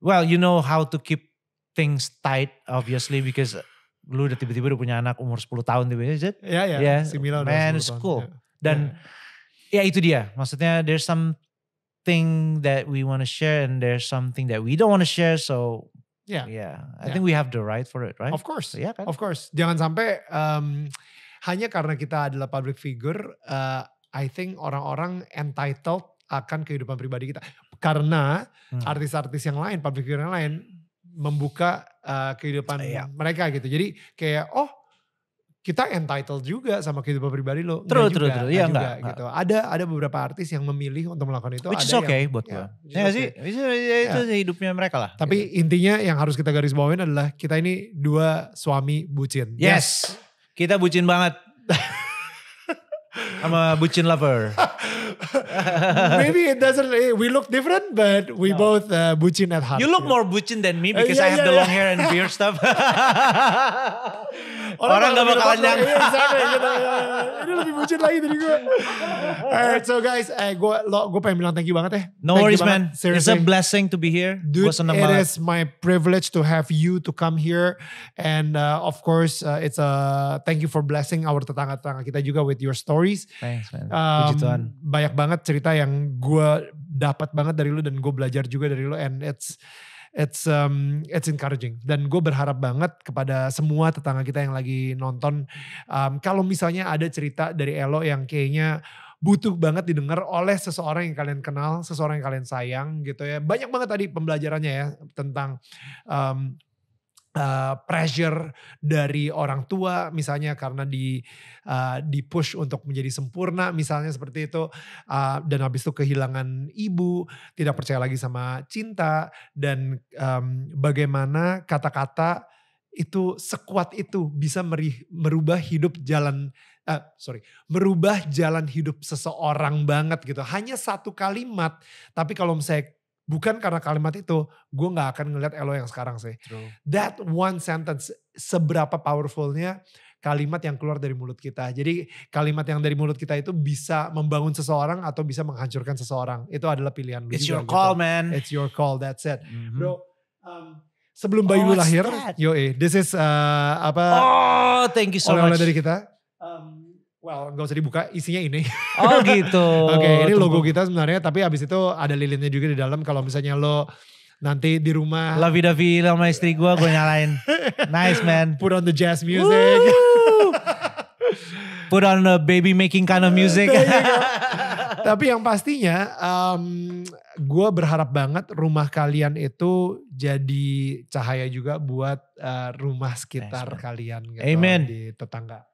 well you know how to keep things tight obviously because lu udah tiba-tiba udah punya anak umur 10 tahun tiba-tiba. Ya ya. Yeah. yeah similar. man it's cool. Yeah. Dan yeah. ya itu dia. Maksudnya there's something that we want to share and there's something that we don't want to share so Yeah. Yeah. I yeah. think we have the right for it, right? Of course. yeah, kan? Of course. Jangan sampai um, hanya karena kita adalah public figure, uh, I think orang-orang entitled akan kehidupan pribadi kita. Karena artis hmm. artis-artis yang lain, public figure yang lain membuka uh, kehidupan iya. mereka gitu. Jadi kayak oh kita entitled juga sama kehidupan pribadi lo. True, enggak true, juga, true. Iya enggak, juga, enggak. gitu. Ada ada beberapa artis yang memilih untuk melakukan itu. Which ada ya, ya is okay yang, buat gue. Ya, ya sih, okay. itu, itu ya. hidupnya mereka lah. Tapi gitu. intinya yang harus kita garis bawain adalah kita ini dua suami bucin. Yes. yes. Kita bucin banget. sama bucin lover. Maybe it doesn't. Eh, we look different, but we no. both uh, bucin at heart. You look more bucin than me uh, because uh, yeah, I have yeah, the long hair and beard stuff. orang, orang gak bakalan nyangka. Iya, gitu. Ini lebih bucin lagi dari gue. Alright, so guys, eh, gue lo gue pengen bilang thank you banget ya. Eh. No thank worries man. Seriously. It's a blessing to be here. Dude, it banget. is my privilege to have you to come here and uh, of course uh, it's a thank you for blessing our tetangga-tetangga kita juga with your stories. Thanks man. Um, Banyak banget cerita yang gue dapat banget dari lu dan gue belajar juga dari lu and it's it's um, it's encouraging dan gue berharap banget kepada semua tetangga kita yang lagi nonton um, kalau misalnya ada cerita dari Elo yang kayaknya butuh banget didengar oleh seseorang yang kalian kenal, seseorang yang kalian sayang gitu ya. Banyak banget tadi pembelajarannya ya tentang um, uh, pressure dari orang tua misalnya karena di uh, di push untuk menjadi sempurna misalnya seperti itu uh, dan habis itu kehilangan ibu tidak percaya lagi sama cinta dan um, bagaimana kata-kata itu sekuat itu bisa meri, merubah hidup jalan uh, sorry merubah jalan hidup seseorang banget gitu hanya satu kalimat tapi kalau misalnya Bukan karena kalimat itu, gue nggak akan ngeliat Elo yang sekarang sih. True. That one sentence, seberapa powerfulnya kalimat yang keluar dari mulut kita. Jadi kalimat yang dari mulut kita itu bisa membangun seseorang atau bisa menghancurkan seseorang. Itu adalah pilihan lu. It's your gitu. call gitu. man. It's your call, that's it. Mm -hmm. Bro, um, sebelum Bayu oh, lahir, yo eh, this is uh, apa? Oh, thank you so oleh -oleh much. dari kita. Um, Well, gak usah dibuka, isinya ini. Oh gitu. Oke, okay, ini logo kita sebenarnya, tapi abis itu ada lilinnya juga di dalam. Kalau misalnya lo nanti di rumah. Lovey dovey sama istri gue, gue nyalain. nice man. Put on the jazz music. Put on the baby making kind of music. Iya, iya. tapi yang pastinya, um, gue berharap banget rumah kalian itu jadi cahaya juga buat uh, rumah sekitar nice, kalian. Gitu, Amen. Di tetangga.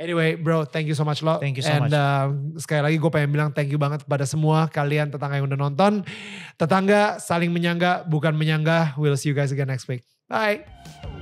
Anyway, bro, thank you so much lo. Thank you so And, much. Uh, sekali lagi gue pengen bilang thank you banget kepada semua kalian tetangga yang udah nonton. Tetangga saling menyangga, bukan menyangga. We'll see you guys again next week. Bye.